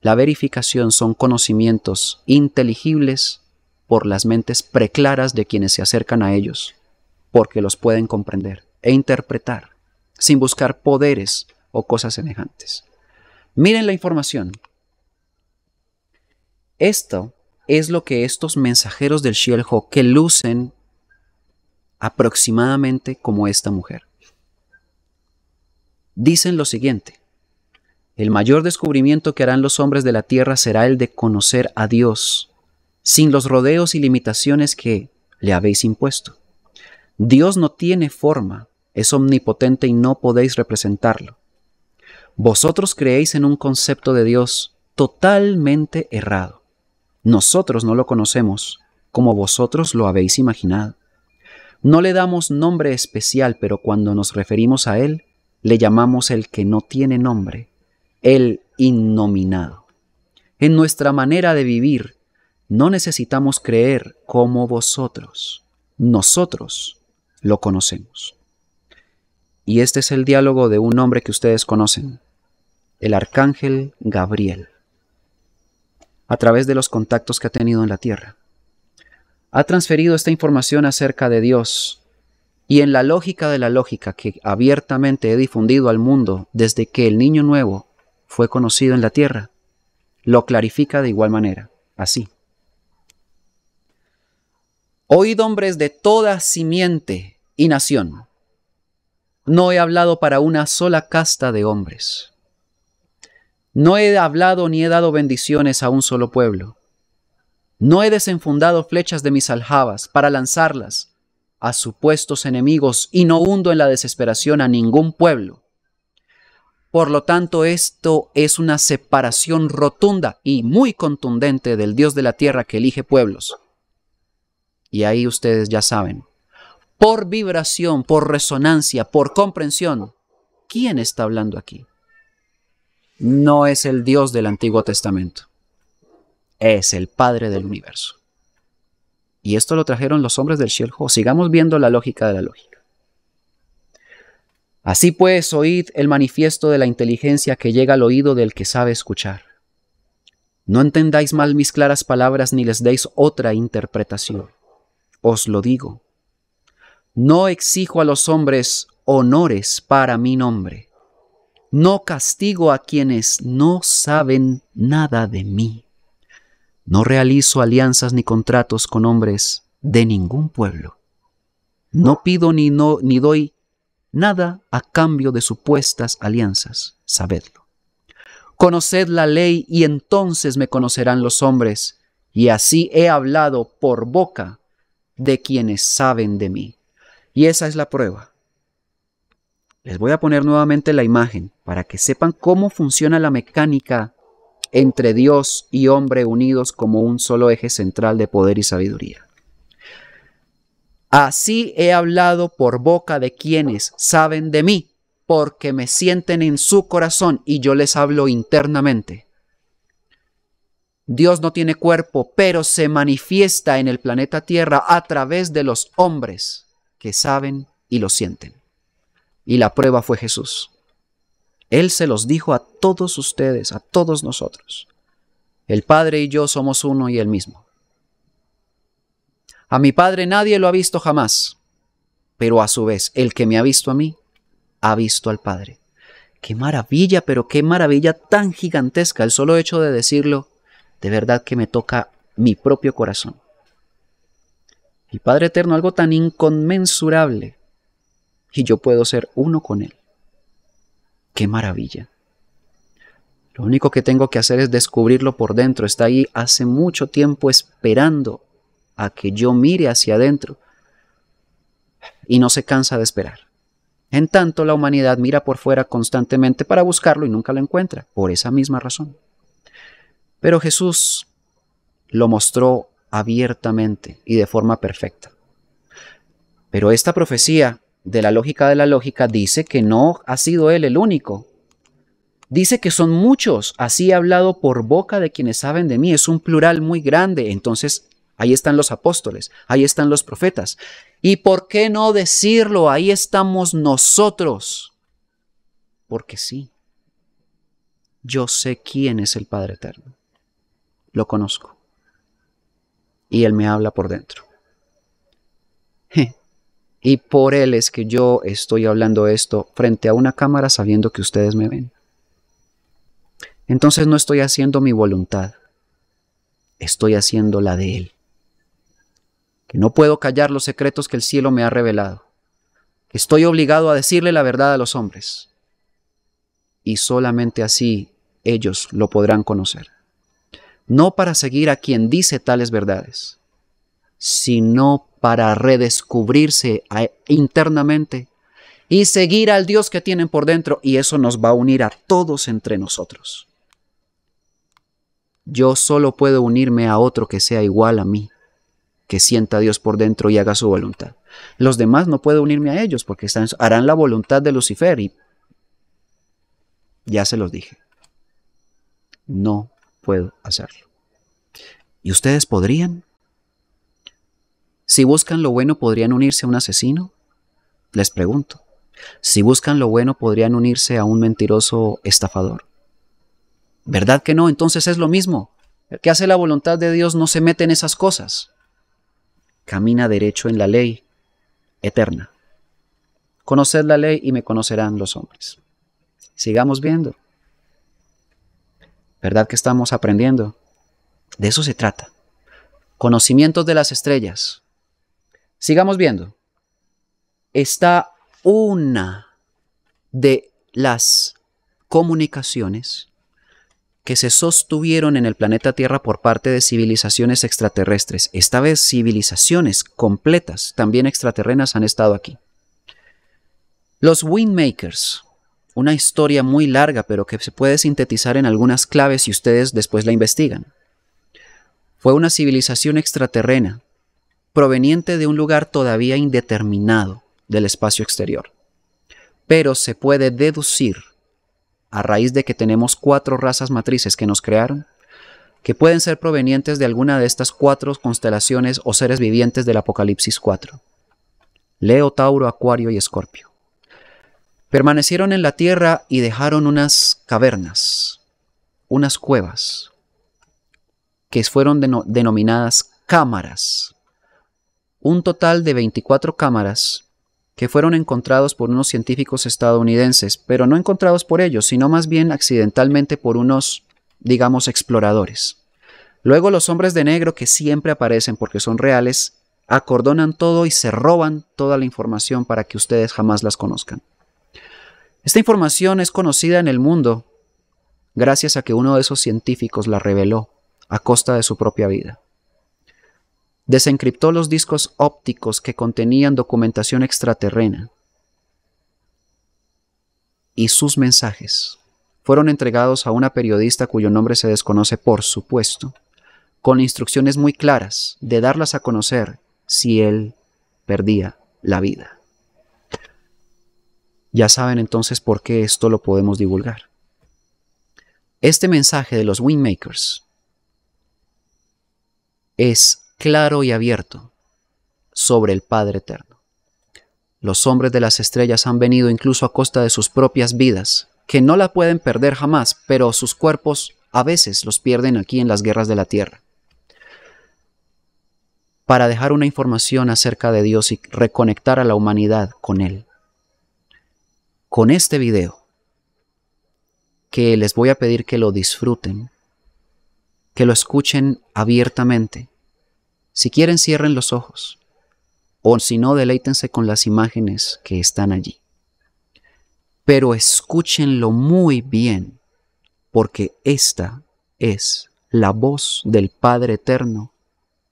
La verificación son conocimientos inteligibles por las mentes preclaras de quienes se acercan a ellos, porque los pueden comprender e interpretar sin buscar poderes o cosas semejantes. Miren la información. Esto es lo que estos mensajeros del Shielho que lucen aproximadamente como esta mujer dicen lo siguiente, el mayor descubrimiento que harán los hombres de la tierra será el de conocer a Dios, sin los rodeos y limitaciones que le habéis impuesto. Dios no tiene forma, es omnipotente y no podéis representarlo. Vosotros creéis en un concepto de Dios totalmente errado. Nosotros no lo conocemos como vosotros lo habéis imaginado. No le damos nombre especial, pero cuando nos referimos a Él, le llamamos el que no tiene nombre, el innominado. En nuestra manera de vivir, no necesitamos creer como vosotros. Nosotros lo conocemos. Y este es el diálogo de un hombre que ustedes conocen, el arcángel Gabriel, a través de los contactos que ha tenido en la tierra. Ha transferido esta información acerca de Dios y en la lógica de la lógica que abiertamente he difundido al mundo desde que el niño nuevo fue conocido en la tierra, lo clarifica de igual manera, así. Oíd hombres de toda simiente y nación. No he hablado para una sola casta de hombres. No he hablado ni he dado bendiciones a un solo pueblo. No he desenfundado flechas de mis aljabas para lanzarlas a supuestos enemigos y no hundo en la desesperación a ningún pueblo. Por lo tanto, esto es una separación rotunda y muy contundente del Dios de la tierra que elige pueblos. Y ahí ustedes ya saben, por vibración, por resonancia, por comprensión, ¿quién está hablando aquí? No es el Dios del Antiguo Testamento, es el Padre del Universo. Y esto lo trajeron los hombres del o Sigamos viendo la lógica de la lógica. Así pues, oíd el manifiesto de la inteligencia que llega al oído del que sabe escuchar. No entendáis mal mis claras palabras ni les deis otra interpretación. Os lo digo. No exijo a los hombres honores para mi nombre. No castigo a quienes no saben nada de mí. No realizo alianzas ni contratos con hombres de ningún pueblo. No pido ni, doy nada a cambio de supuestas alianzas, sabedlo. Conoced la ley y entonces me conocerán los hombres, y así he hablado por boca de quienes saben de mí. Y esa es la prueba. Les voy a poner nuevamente la imagen para que sepan cómo funciona la mecánica entre Dios y hombre unidos como un solo eje central de poder y sabiduría. Así he hablado por boca de quienes saben de mí, porque me sienten en su corazón y yo les hablo internamente. Dios no tiene cuerpo, pero se manifiesta en el planeta Tierra a través de los hombres que saben y lo sienten. Y la prueba fue Jesús. Él se los dijo a todos ustedes, a todos nosotros. El Padre y yo somos uno y el mismo. A mi Padre nadie lo ha visto jamás, pero a su vez el que me ha visto a mí, ha visto al Padre. Qué maravilla, pero qué maravilla tan gigantesca el solo hecho de decirlo, de verdad que me toca mi propio corazón. El Padre Eterno, algo tan inconmensurable, y yo puedo ser uno con Él qué maravilla. Lo único que tengo que hacer es descubrirlo por dentro. Está ahí hace mucho tiempo esperando a que yo mire hacia adentro. Y no se cansa de esperar. En tanto, la humanidad mira por fuera constantemente para buscarlo y nunca lo encuentra, por esa misma razón. Pero Jesús lo mostró abiertamente y de forma perfecta. Pero esta profecía de la lógica de la lógica dice que no ha sido él el único. Dice que son muchos, así hablado por boca de quienes saben de mí, es un plural muy grande, entonces ahí están los apóstoles, ahí están los profetas. ¿Y por qué no decirlo? Ahí estamos nosotros. Porque sí, yo sé quién es el Padre Eterno, lo conozco, y Él me habla por dentro. Y por Él es que yo estoy hablando esto frente a una cámara sabiendo que ustedes me ven. Entonces no estoy haciendo mi voluntad, estoy haciendo la de Él. Que no puedo callar los secretos que el cielo me ha revelado. estoy obligado a decirle la verdad a los hombres. Y solamente así ellos lo podrán conocer. No para seguir a quien dice tales verdades, sino para redescubrirse internamente y seguir al Dios que tienen por dentro y eso nos va a unir a todos entre nosotros. Yo solo puedo unirme a otro que sea igual a mí, que sienta a Dios por dentro y haga su voluntad. Los demás no puedo unirme a ellos porque harán la voluntad de Lucifer y ya se los dije. No puedo hacerlo. ¿Y ustedes podrían? Si buscan lo bueno, ¿podrían unirse a un asesino? Les pregunto. Si buscan lo bueno, ¿podrían unirse a un mentiroso estafador? ¿Verdad que no? Entonces es lo mismo. El que hace la voluntad de Dios no se mete en esas cosas. Camina derecho en la ley eterna. Conoced la ley y me conocerán los hombres. Sigamos viendo. ¿Verdad que estamos aprendiendo? De eso se trata. Conocimientos de las estrellas. Sigamos viendo. Está una de las comunicaciones que se sostuvieron en el planeta Tierra por parte de civilizaciones extraterrestres. Esta vez civilizaciones completas, también extraterrenas, han estado aquí. Los Windmakers, una historia muy larga, pero que se puede sintetizar en algunas claves si ustedes después la investigan. Fue una civilización extraterrena proveniente de un lugar todavía indeterminado del espacio exterior. Pero se puede deducir, a raíz de que tenemos cuatro razas matrices que nos crearon, que pueden ser provenientes de alguna de estas cuatro constelaciones o seres vivientes del Apocalipsis 4. Leo, Tauro, Acuario y Escorpio. Permanecieron en la tierra y dejaron unas cavernas, unas cuevas, que fueron denominadas cámaras un total de 24 cámaras que fueron encontrados por unos científicos estadounidenses, pero no encontrados por ellos, sino más bien accidentalmente por unos, digamos, exploradores. Luego los hombres de negro, que siempre aparecen porque son reales, acordonan todo y se roban toda la información para que ustedes jamás las conozcan. Esta información es conocida en el mundo gracias a que uno de esos científicos la reveló a costa de su propia vida desencriptó los discos ópticos que contenían documentación extraterrena y sus mensajes fueron entregados a una periodista cuyo nombre se desconoce por supuesto, con instrucciones muy claras de darlas a conocer si él perdía la vida. Ya saben entonces por qué esto lo podemos divulgar. Este mensaje de los Windmakers es claro y abierto sobre el Padre Eterno. Los hombres de las estrellas han venido incluso a costa de sus propias vidas, que no la pueden perder jamás, pero sus cuerpos a veces los pierden aquí en las guerras de la tierra. Para dejar una información acerca de Dios y reconectar a la humanidad con Él. Con este video, que les voy a pedir que lo disfruten, que lo escuchen abiertamente, si quieren, cierren los ojos. O si no, deleítense con las imágenes que están allí. Pero escúchenlo muy bien, porque esta es la voz del Padre Eterno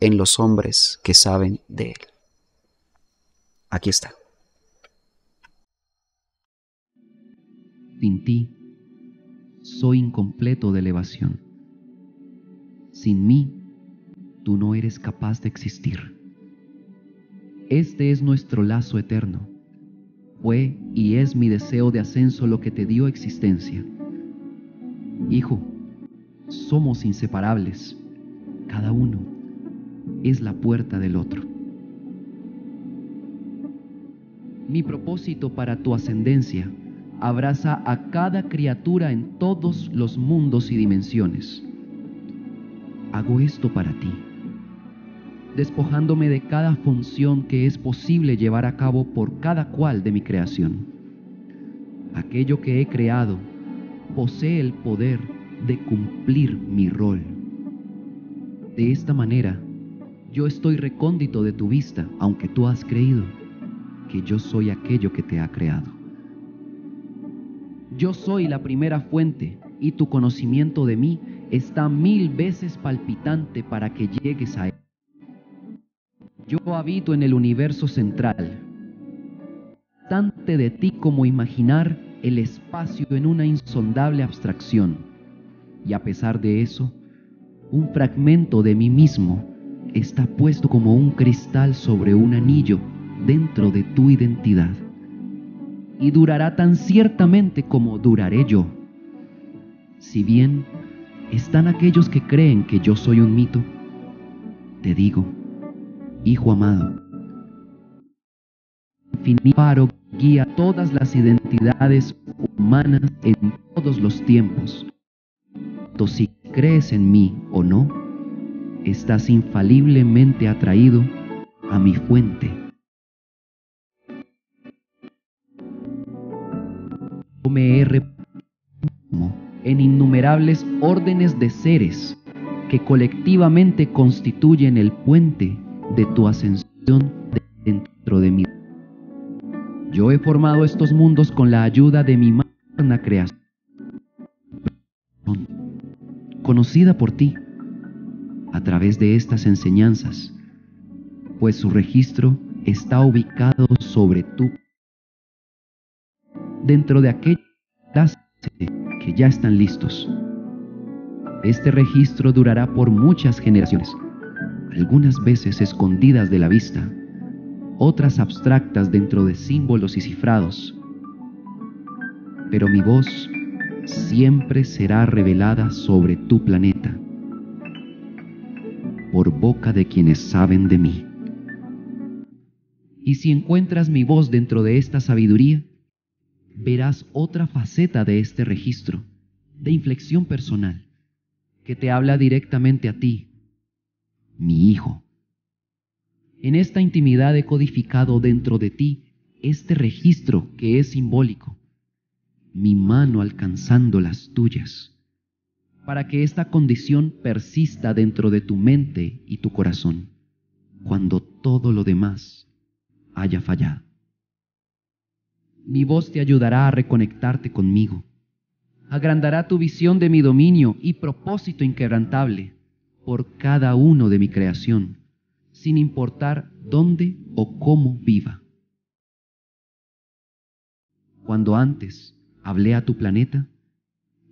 en los hombres que saben de Él. Aquí está. Sin ti, soy incompleto de elevación. Sin mí, tú no eres capaz de existir. Este es nuestro lazo eterno. Fue y es mi deseo de ascenso lo que te dio existencia. Hijo, somos inseparables. Cada uno es la puerta del otro. Mi propósito para tu ascendencia abraza a cada criatura en todos los mundos y dimensiones. Hago esto para ti despojándome de cada función que es posible llevar a cabo por cada cual de mi creación. Aquello que he creado posee el poder de cumplir mi rol. De esta manera, yo estoy recóndito de tu vista, aunque tú has creído que yo soy aquello que te ha creado. Yo soy la primera fuente y tu conocimiento de mí está mil veces palpitante para que llegues a él. Yo habito en el universo central, tanto de ti como imaginar el espacio en una insondable abstracción. Y a pesar de eso, un fragmento de mí mismo está puesto como un cristal sobre un anillo dentro de tu identidad. Y durará tan ciertamente como duraré yo. Si bien están aquellos que creen que yo soy un mito, te digo, Hijo amado. Infinito guía todas las identidades humanas en todos los tiempos. Tú si crees en mí o no, estás infaliblemente atraído a mi fuente. me he en innumerables órdenes de seres que colectivamente constituyen el puente de tu ascensión dentro de mí. Yo he formado estos mundos con la ayuda de mi magna creación, conocida por ti a través de estas enseñanzas, pues su registro está ubicado sobre tú, dentro de aquellas que ya están listos. Este registro durará por muchas generaciones algunas veces escondidas de la vista, otras abstractas dentro de símbolos y cifrados. Pero mi voz siempre será revelada sobre tu planeta, por boca de quienes saben de mí. Y si encuentras mi voz dentro de esta sabiduría, verás otra faceta de este registro, de inflexión personal, que te habla directamente a ti mi Hijo. En esta intimidad he codificado dentro de ti este registro que es simbólico, mi mano alcanzando las tuyas, para que esta condición persista dentro de tu mente y tu corazón, cuando todo lo demás haya fallado. Mi voz te ayudará a reconectarte conmigo, agrandará tu visión de mi dominio y propósito inquebrantable por cada uno de mi creación, sin importar dónde o cómo viva. Cuando antes hablé a tu planeta,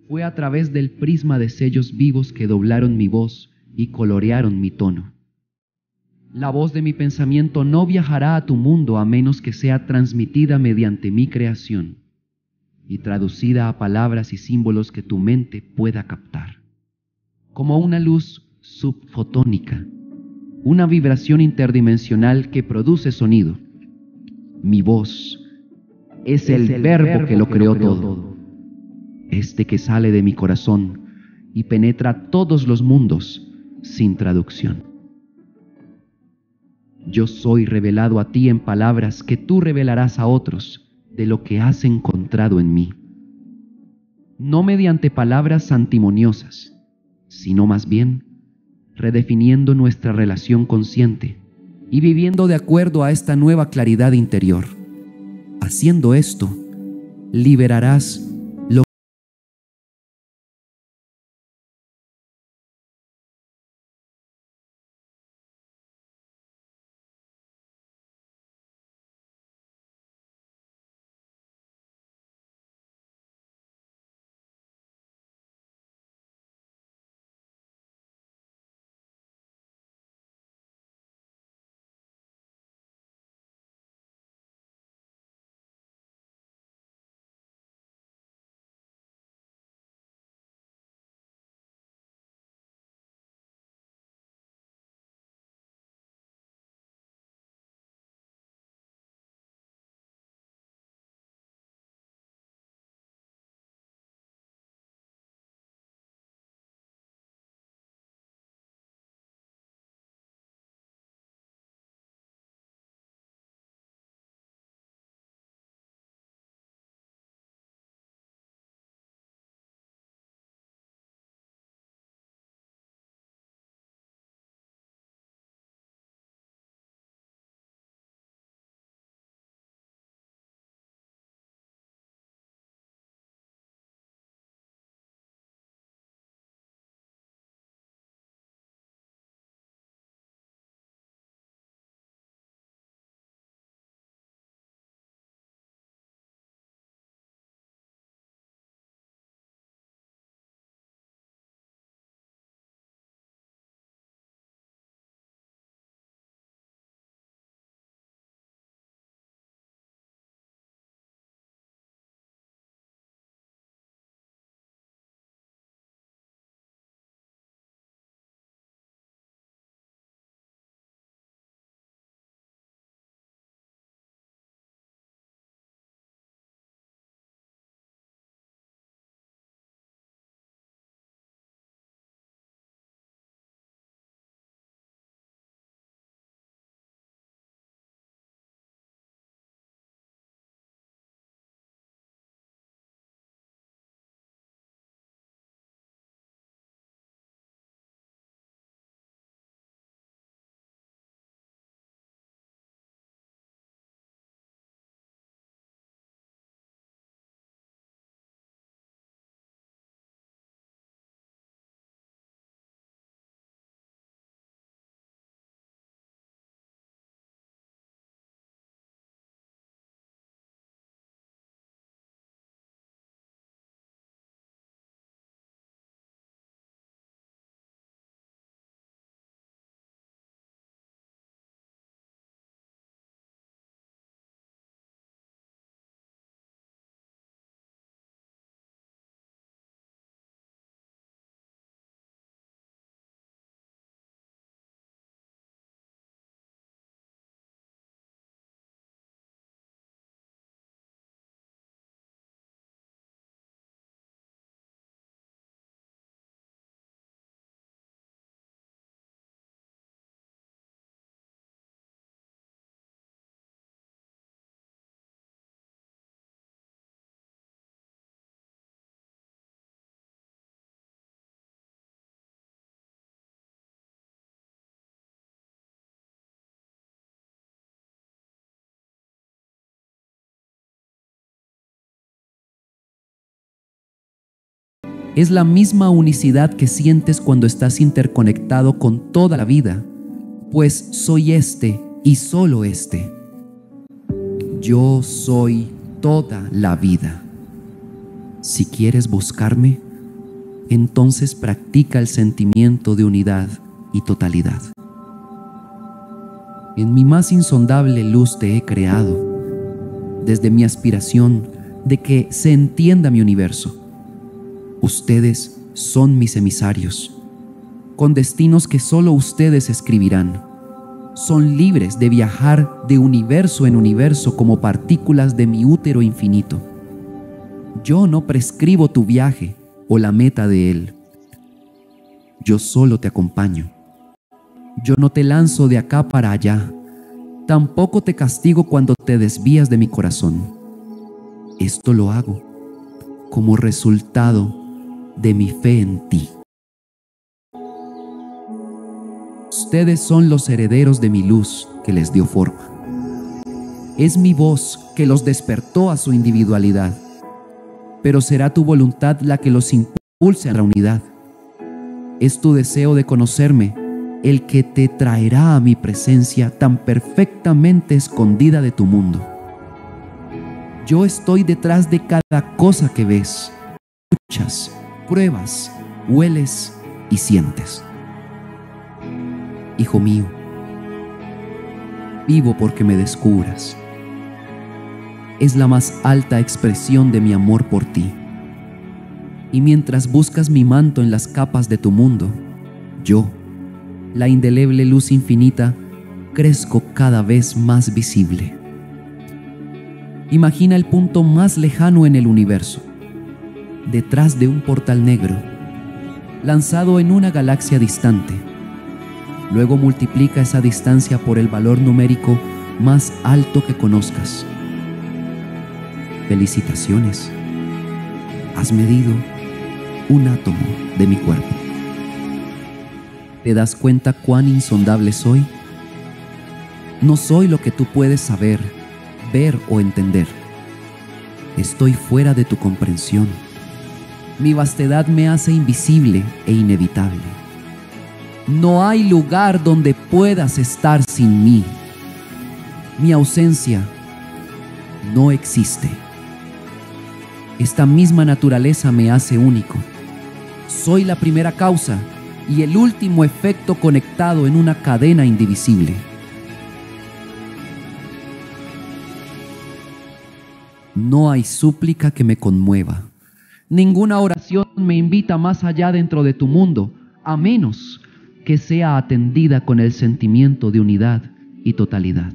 fue a través del prisma de sellos vivos que doblaron mi voz y colorearon mi tono. La voz de mi pensamiento no viajará a tu mundo a menos que sea transmitida mediante mi creación y traducida a palabras y símbolos que tu mente pueda captar. Como una luz subfotónica, una vibración interdimensional que produce sonido. Mi voz es, el, verbo, que lo creó, todo. todo, este que sale de mi corazón y penetra todos los mundos sin traducción. Yo soy revelado a ti en palabras que tú revelarás a otros de lo que has encontrado en mí. No mediante palabras antimoniosas, sino más bien redefiniendo nuestra relación consciente y viviendo de acuerdo a esta nueva claridad interior. Haciendo esto, liberarás es la misma unicidad que sientes cuando estás interconectado con toda la vida, pues soy este y solo este. Yo soy toda la vida. Si quieres buscarme, entonces practica el sentimiento de unidad y totalidad. En mi más insondable luz te he creado, desde mi aspiración de que se entienda mi universo Ustedes son mis emisarios, con destinos que solo ustedes escribirán. Son libres de viajar de universo en universo como partículas de mi útero infinito. Yo no prescribo tu viaje o la meta de él. Yo solo te acompaño. Yo no te lanzo de acá para allá. Tampoco te castigo cuando te desvías de mi corazón. Esto lo hago como resultado de mi fe en ti. Ustedes son los herederos de mi luz que les dio forma. Es mi voz que los despertó a su individualidad, pero será tu voluntad la que los impulse a la unidad. Es tu deseo de conocerme el que te traerá a mi presencia tan perfectamente escondida de tu mundo. Yo estoy detrás de cada cosa que ves, escuchas pruebas, hueles y sientes. Hijo mío, vivo porque me descubras. Es la más alta expresión de mi amor por ti. Y mientras buscas mi manto en las capas de tu mundo, yo, la indeleble luz infinita, crezco cada vez más visible. Imagina el punto más lejano en el universo detrás de un portal negro, lanzado en una galaxia distante. Luego multiplica esa distancia por el valor numérico más alto que conozcas. Felicitaciones. Has medido un átomo de mi cuerpo. ¿Te das cuenta cuán insondable soy? No soy lo que tú puedes saber, ver o entender. Estoy fuera de tu comprensión mi vastedad me hace invisible e inevitable. No hay lugar donde puedas estar sin mí. Mi ausencia no existe. Esta misma naturaleza me hace único. Soy la primera causa y el último efecto conectado en una cadena indivisible. No hay súplica que me conmueva Ninguna oración me invita más allá dentro de tu mundo, a menos que sea atendida con el sentimiento de unidad y totalidad.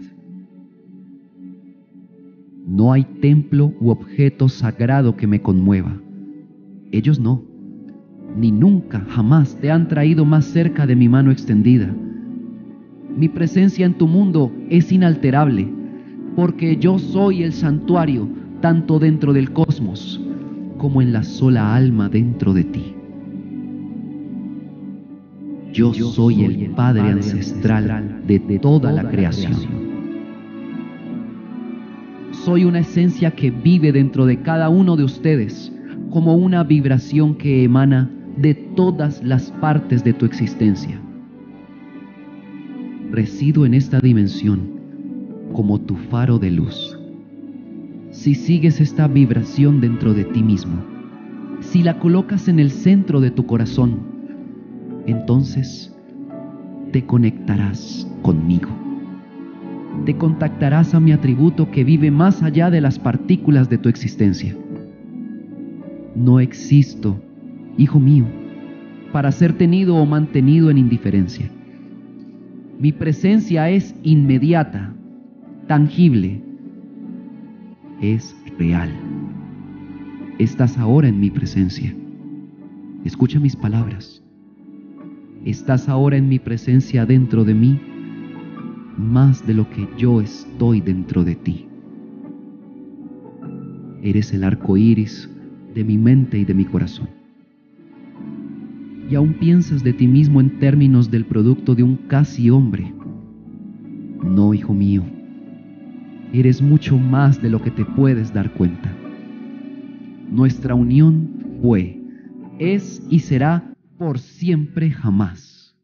No hay templo u objeto sagrado que me conmueva. Ellos no, ni nunca, jamás te han traído más cerca de mi mano extendida. Mi presencia en tu mundo es inalterable, porque yo soy el santuario tanto dentro del cosmos como en la sola alma dentro de ti. Yo soy el Padre ancestral de toda la creación. Soy una esencia que vive dentro de cada uno de ustedes como una vibración que emana de todas las partes de tu existencia. Resido en esta dimensión como tu faro de luz si sigues esta vibración dentro de ti mismo, si la colocas en el centro de tu corazón, entonces te conectarás conmigo. Te contactarás a mi atributo que vive más allá de las partículas de tu existencia. No existo, hijo mío, para ser tenido o mantenido en indiferencia. Mi presencia es inmediata, tangible, es real. Estás ahora en mi presencia. Escucha mis palabras. Estás ahora en mi presencia dentro de mí, más de lo que yo estoy dentro de ti. Eres el arco iris de mi mente y de mi corazón. Y aún piensas de ti mismo en términos del producto de un casi hombre. No, hijo mío, eres mucho más de lo que te puedes dar cuenta. Nuestra unión fue, es y será por siempre jamás.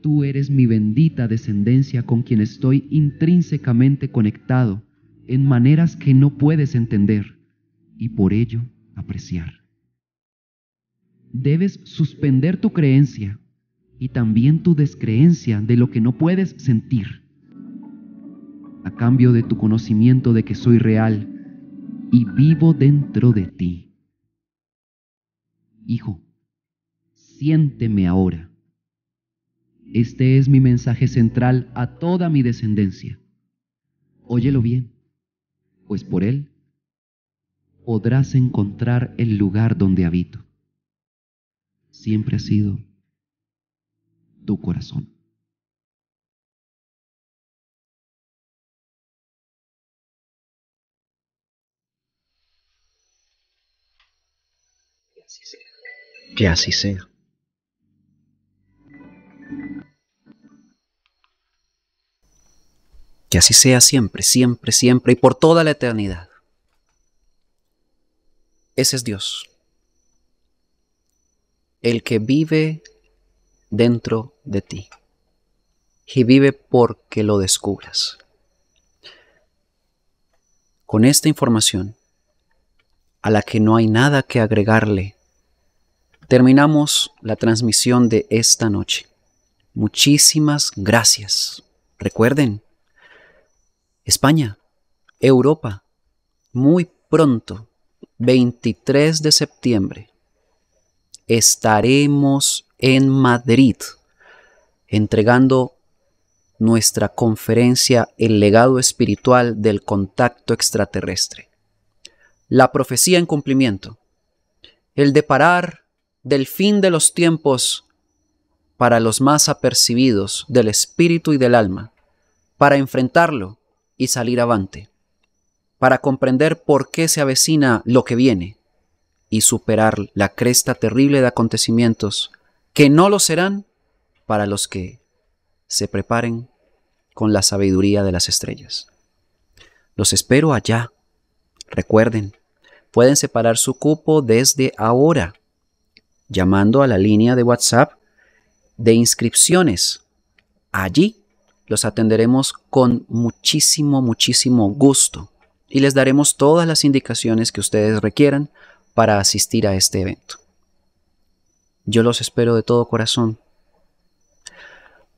Tú eres mi bendita descendencia con quien estoy intrínsecamente conectado en maneras que no puedes entender y por ello apreciar. Debes suspender tu creencia y también tu descreencia de lo que no puedes sentir a cambio de tu conocimiento de que soy real y vivo dentro de ti. Hijo, siénteme ahora. Este es mi mensaje central a toda mi descendencia. Óyelo bien, pues por él podrás encontrar el lugar donde habito. Siempre ha sido tu corazón. Que así sea. Que así sea siempre, siempre, siempre y por toda la eternidad. Ese es Dios. El que vive dentro de ti. Y vive porque lo descubras. Con esta información, a la que no hay nada que agregarle terminamos la transmisión de esta noche. Muchísimas gracias. Recuerden, España, Europa, muy pronto, 23 de septiembre, estaremos en Madrid entregando nuestra conferencia El legado espiritual del contacto extraterrestre. La profecía en cumplimiento. El de parar del fin de los tiempos para los más apercibidos del espíritu y del alma, para enfrentarlo y salir avante, para comprender por qué se avecina lo que viene y superar la cresta terrible de acontecimientos que no lo serán para los que se preparen con la sabiduría de las estrellas. Los espero allá. Recuerden, pueden separar su cupo desde ahora llamando a la línea de WhatsApp de inscripciones. Allí los atenderemos con muchísimo, muchísimo gusto y les daremos todas las indicaciones que ustedes requieran para asistir a este evento. Yo los espero de todo corazón,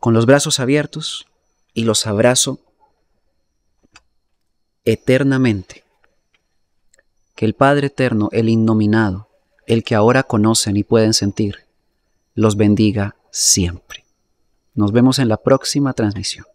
con los brazos abiertos y los abrazo eternamente. Que el Padre Eterno, el Innominado, el que ahora conocen y pueden sentir, los bendiga siempre. Nos vemos en la próxima transmisión.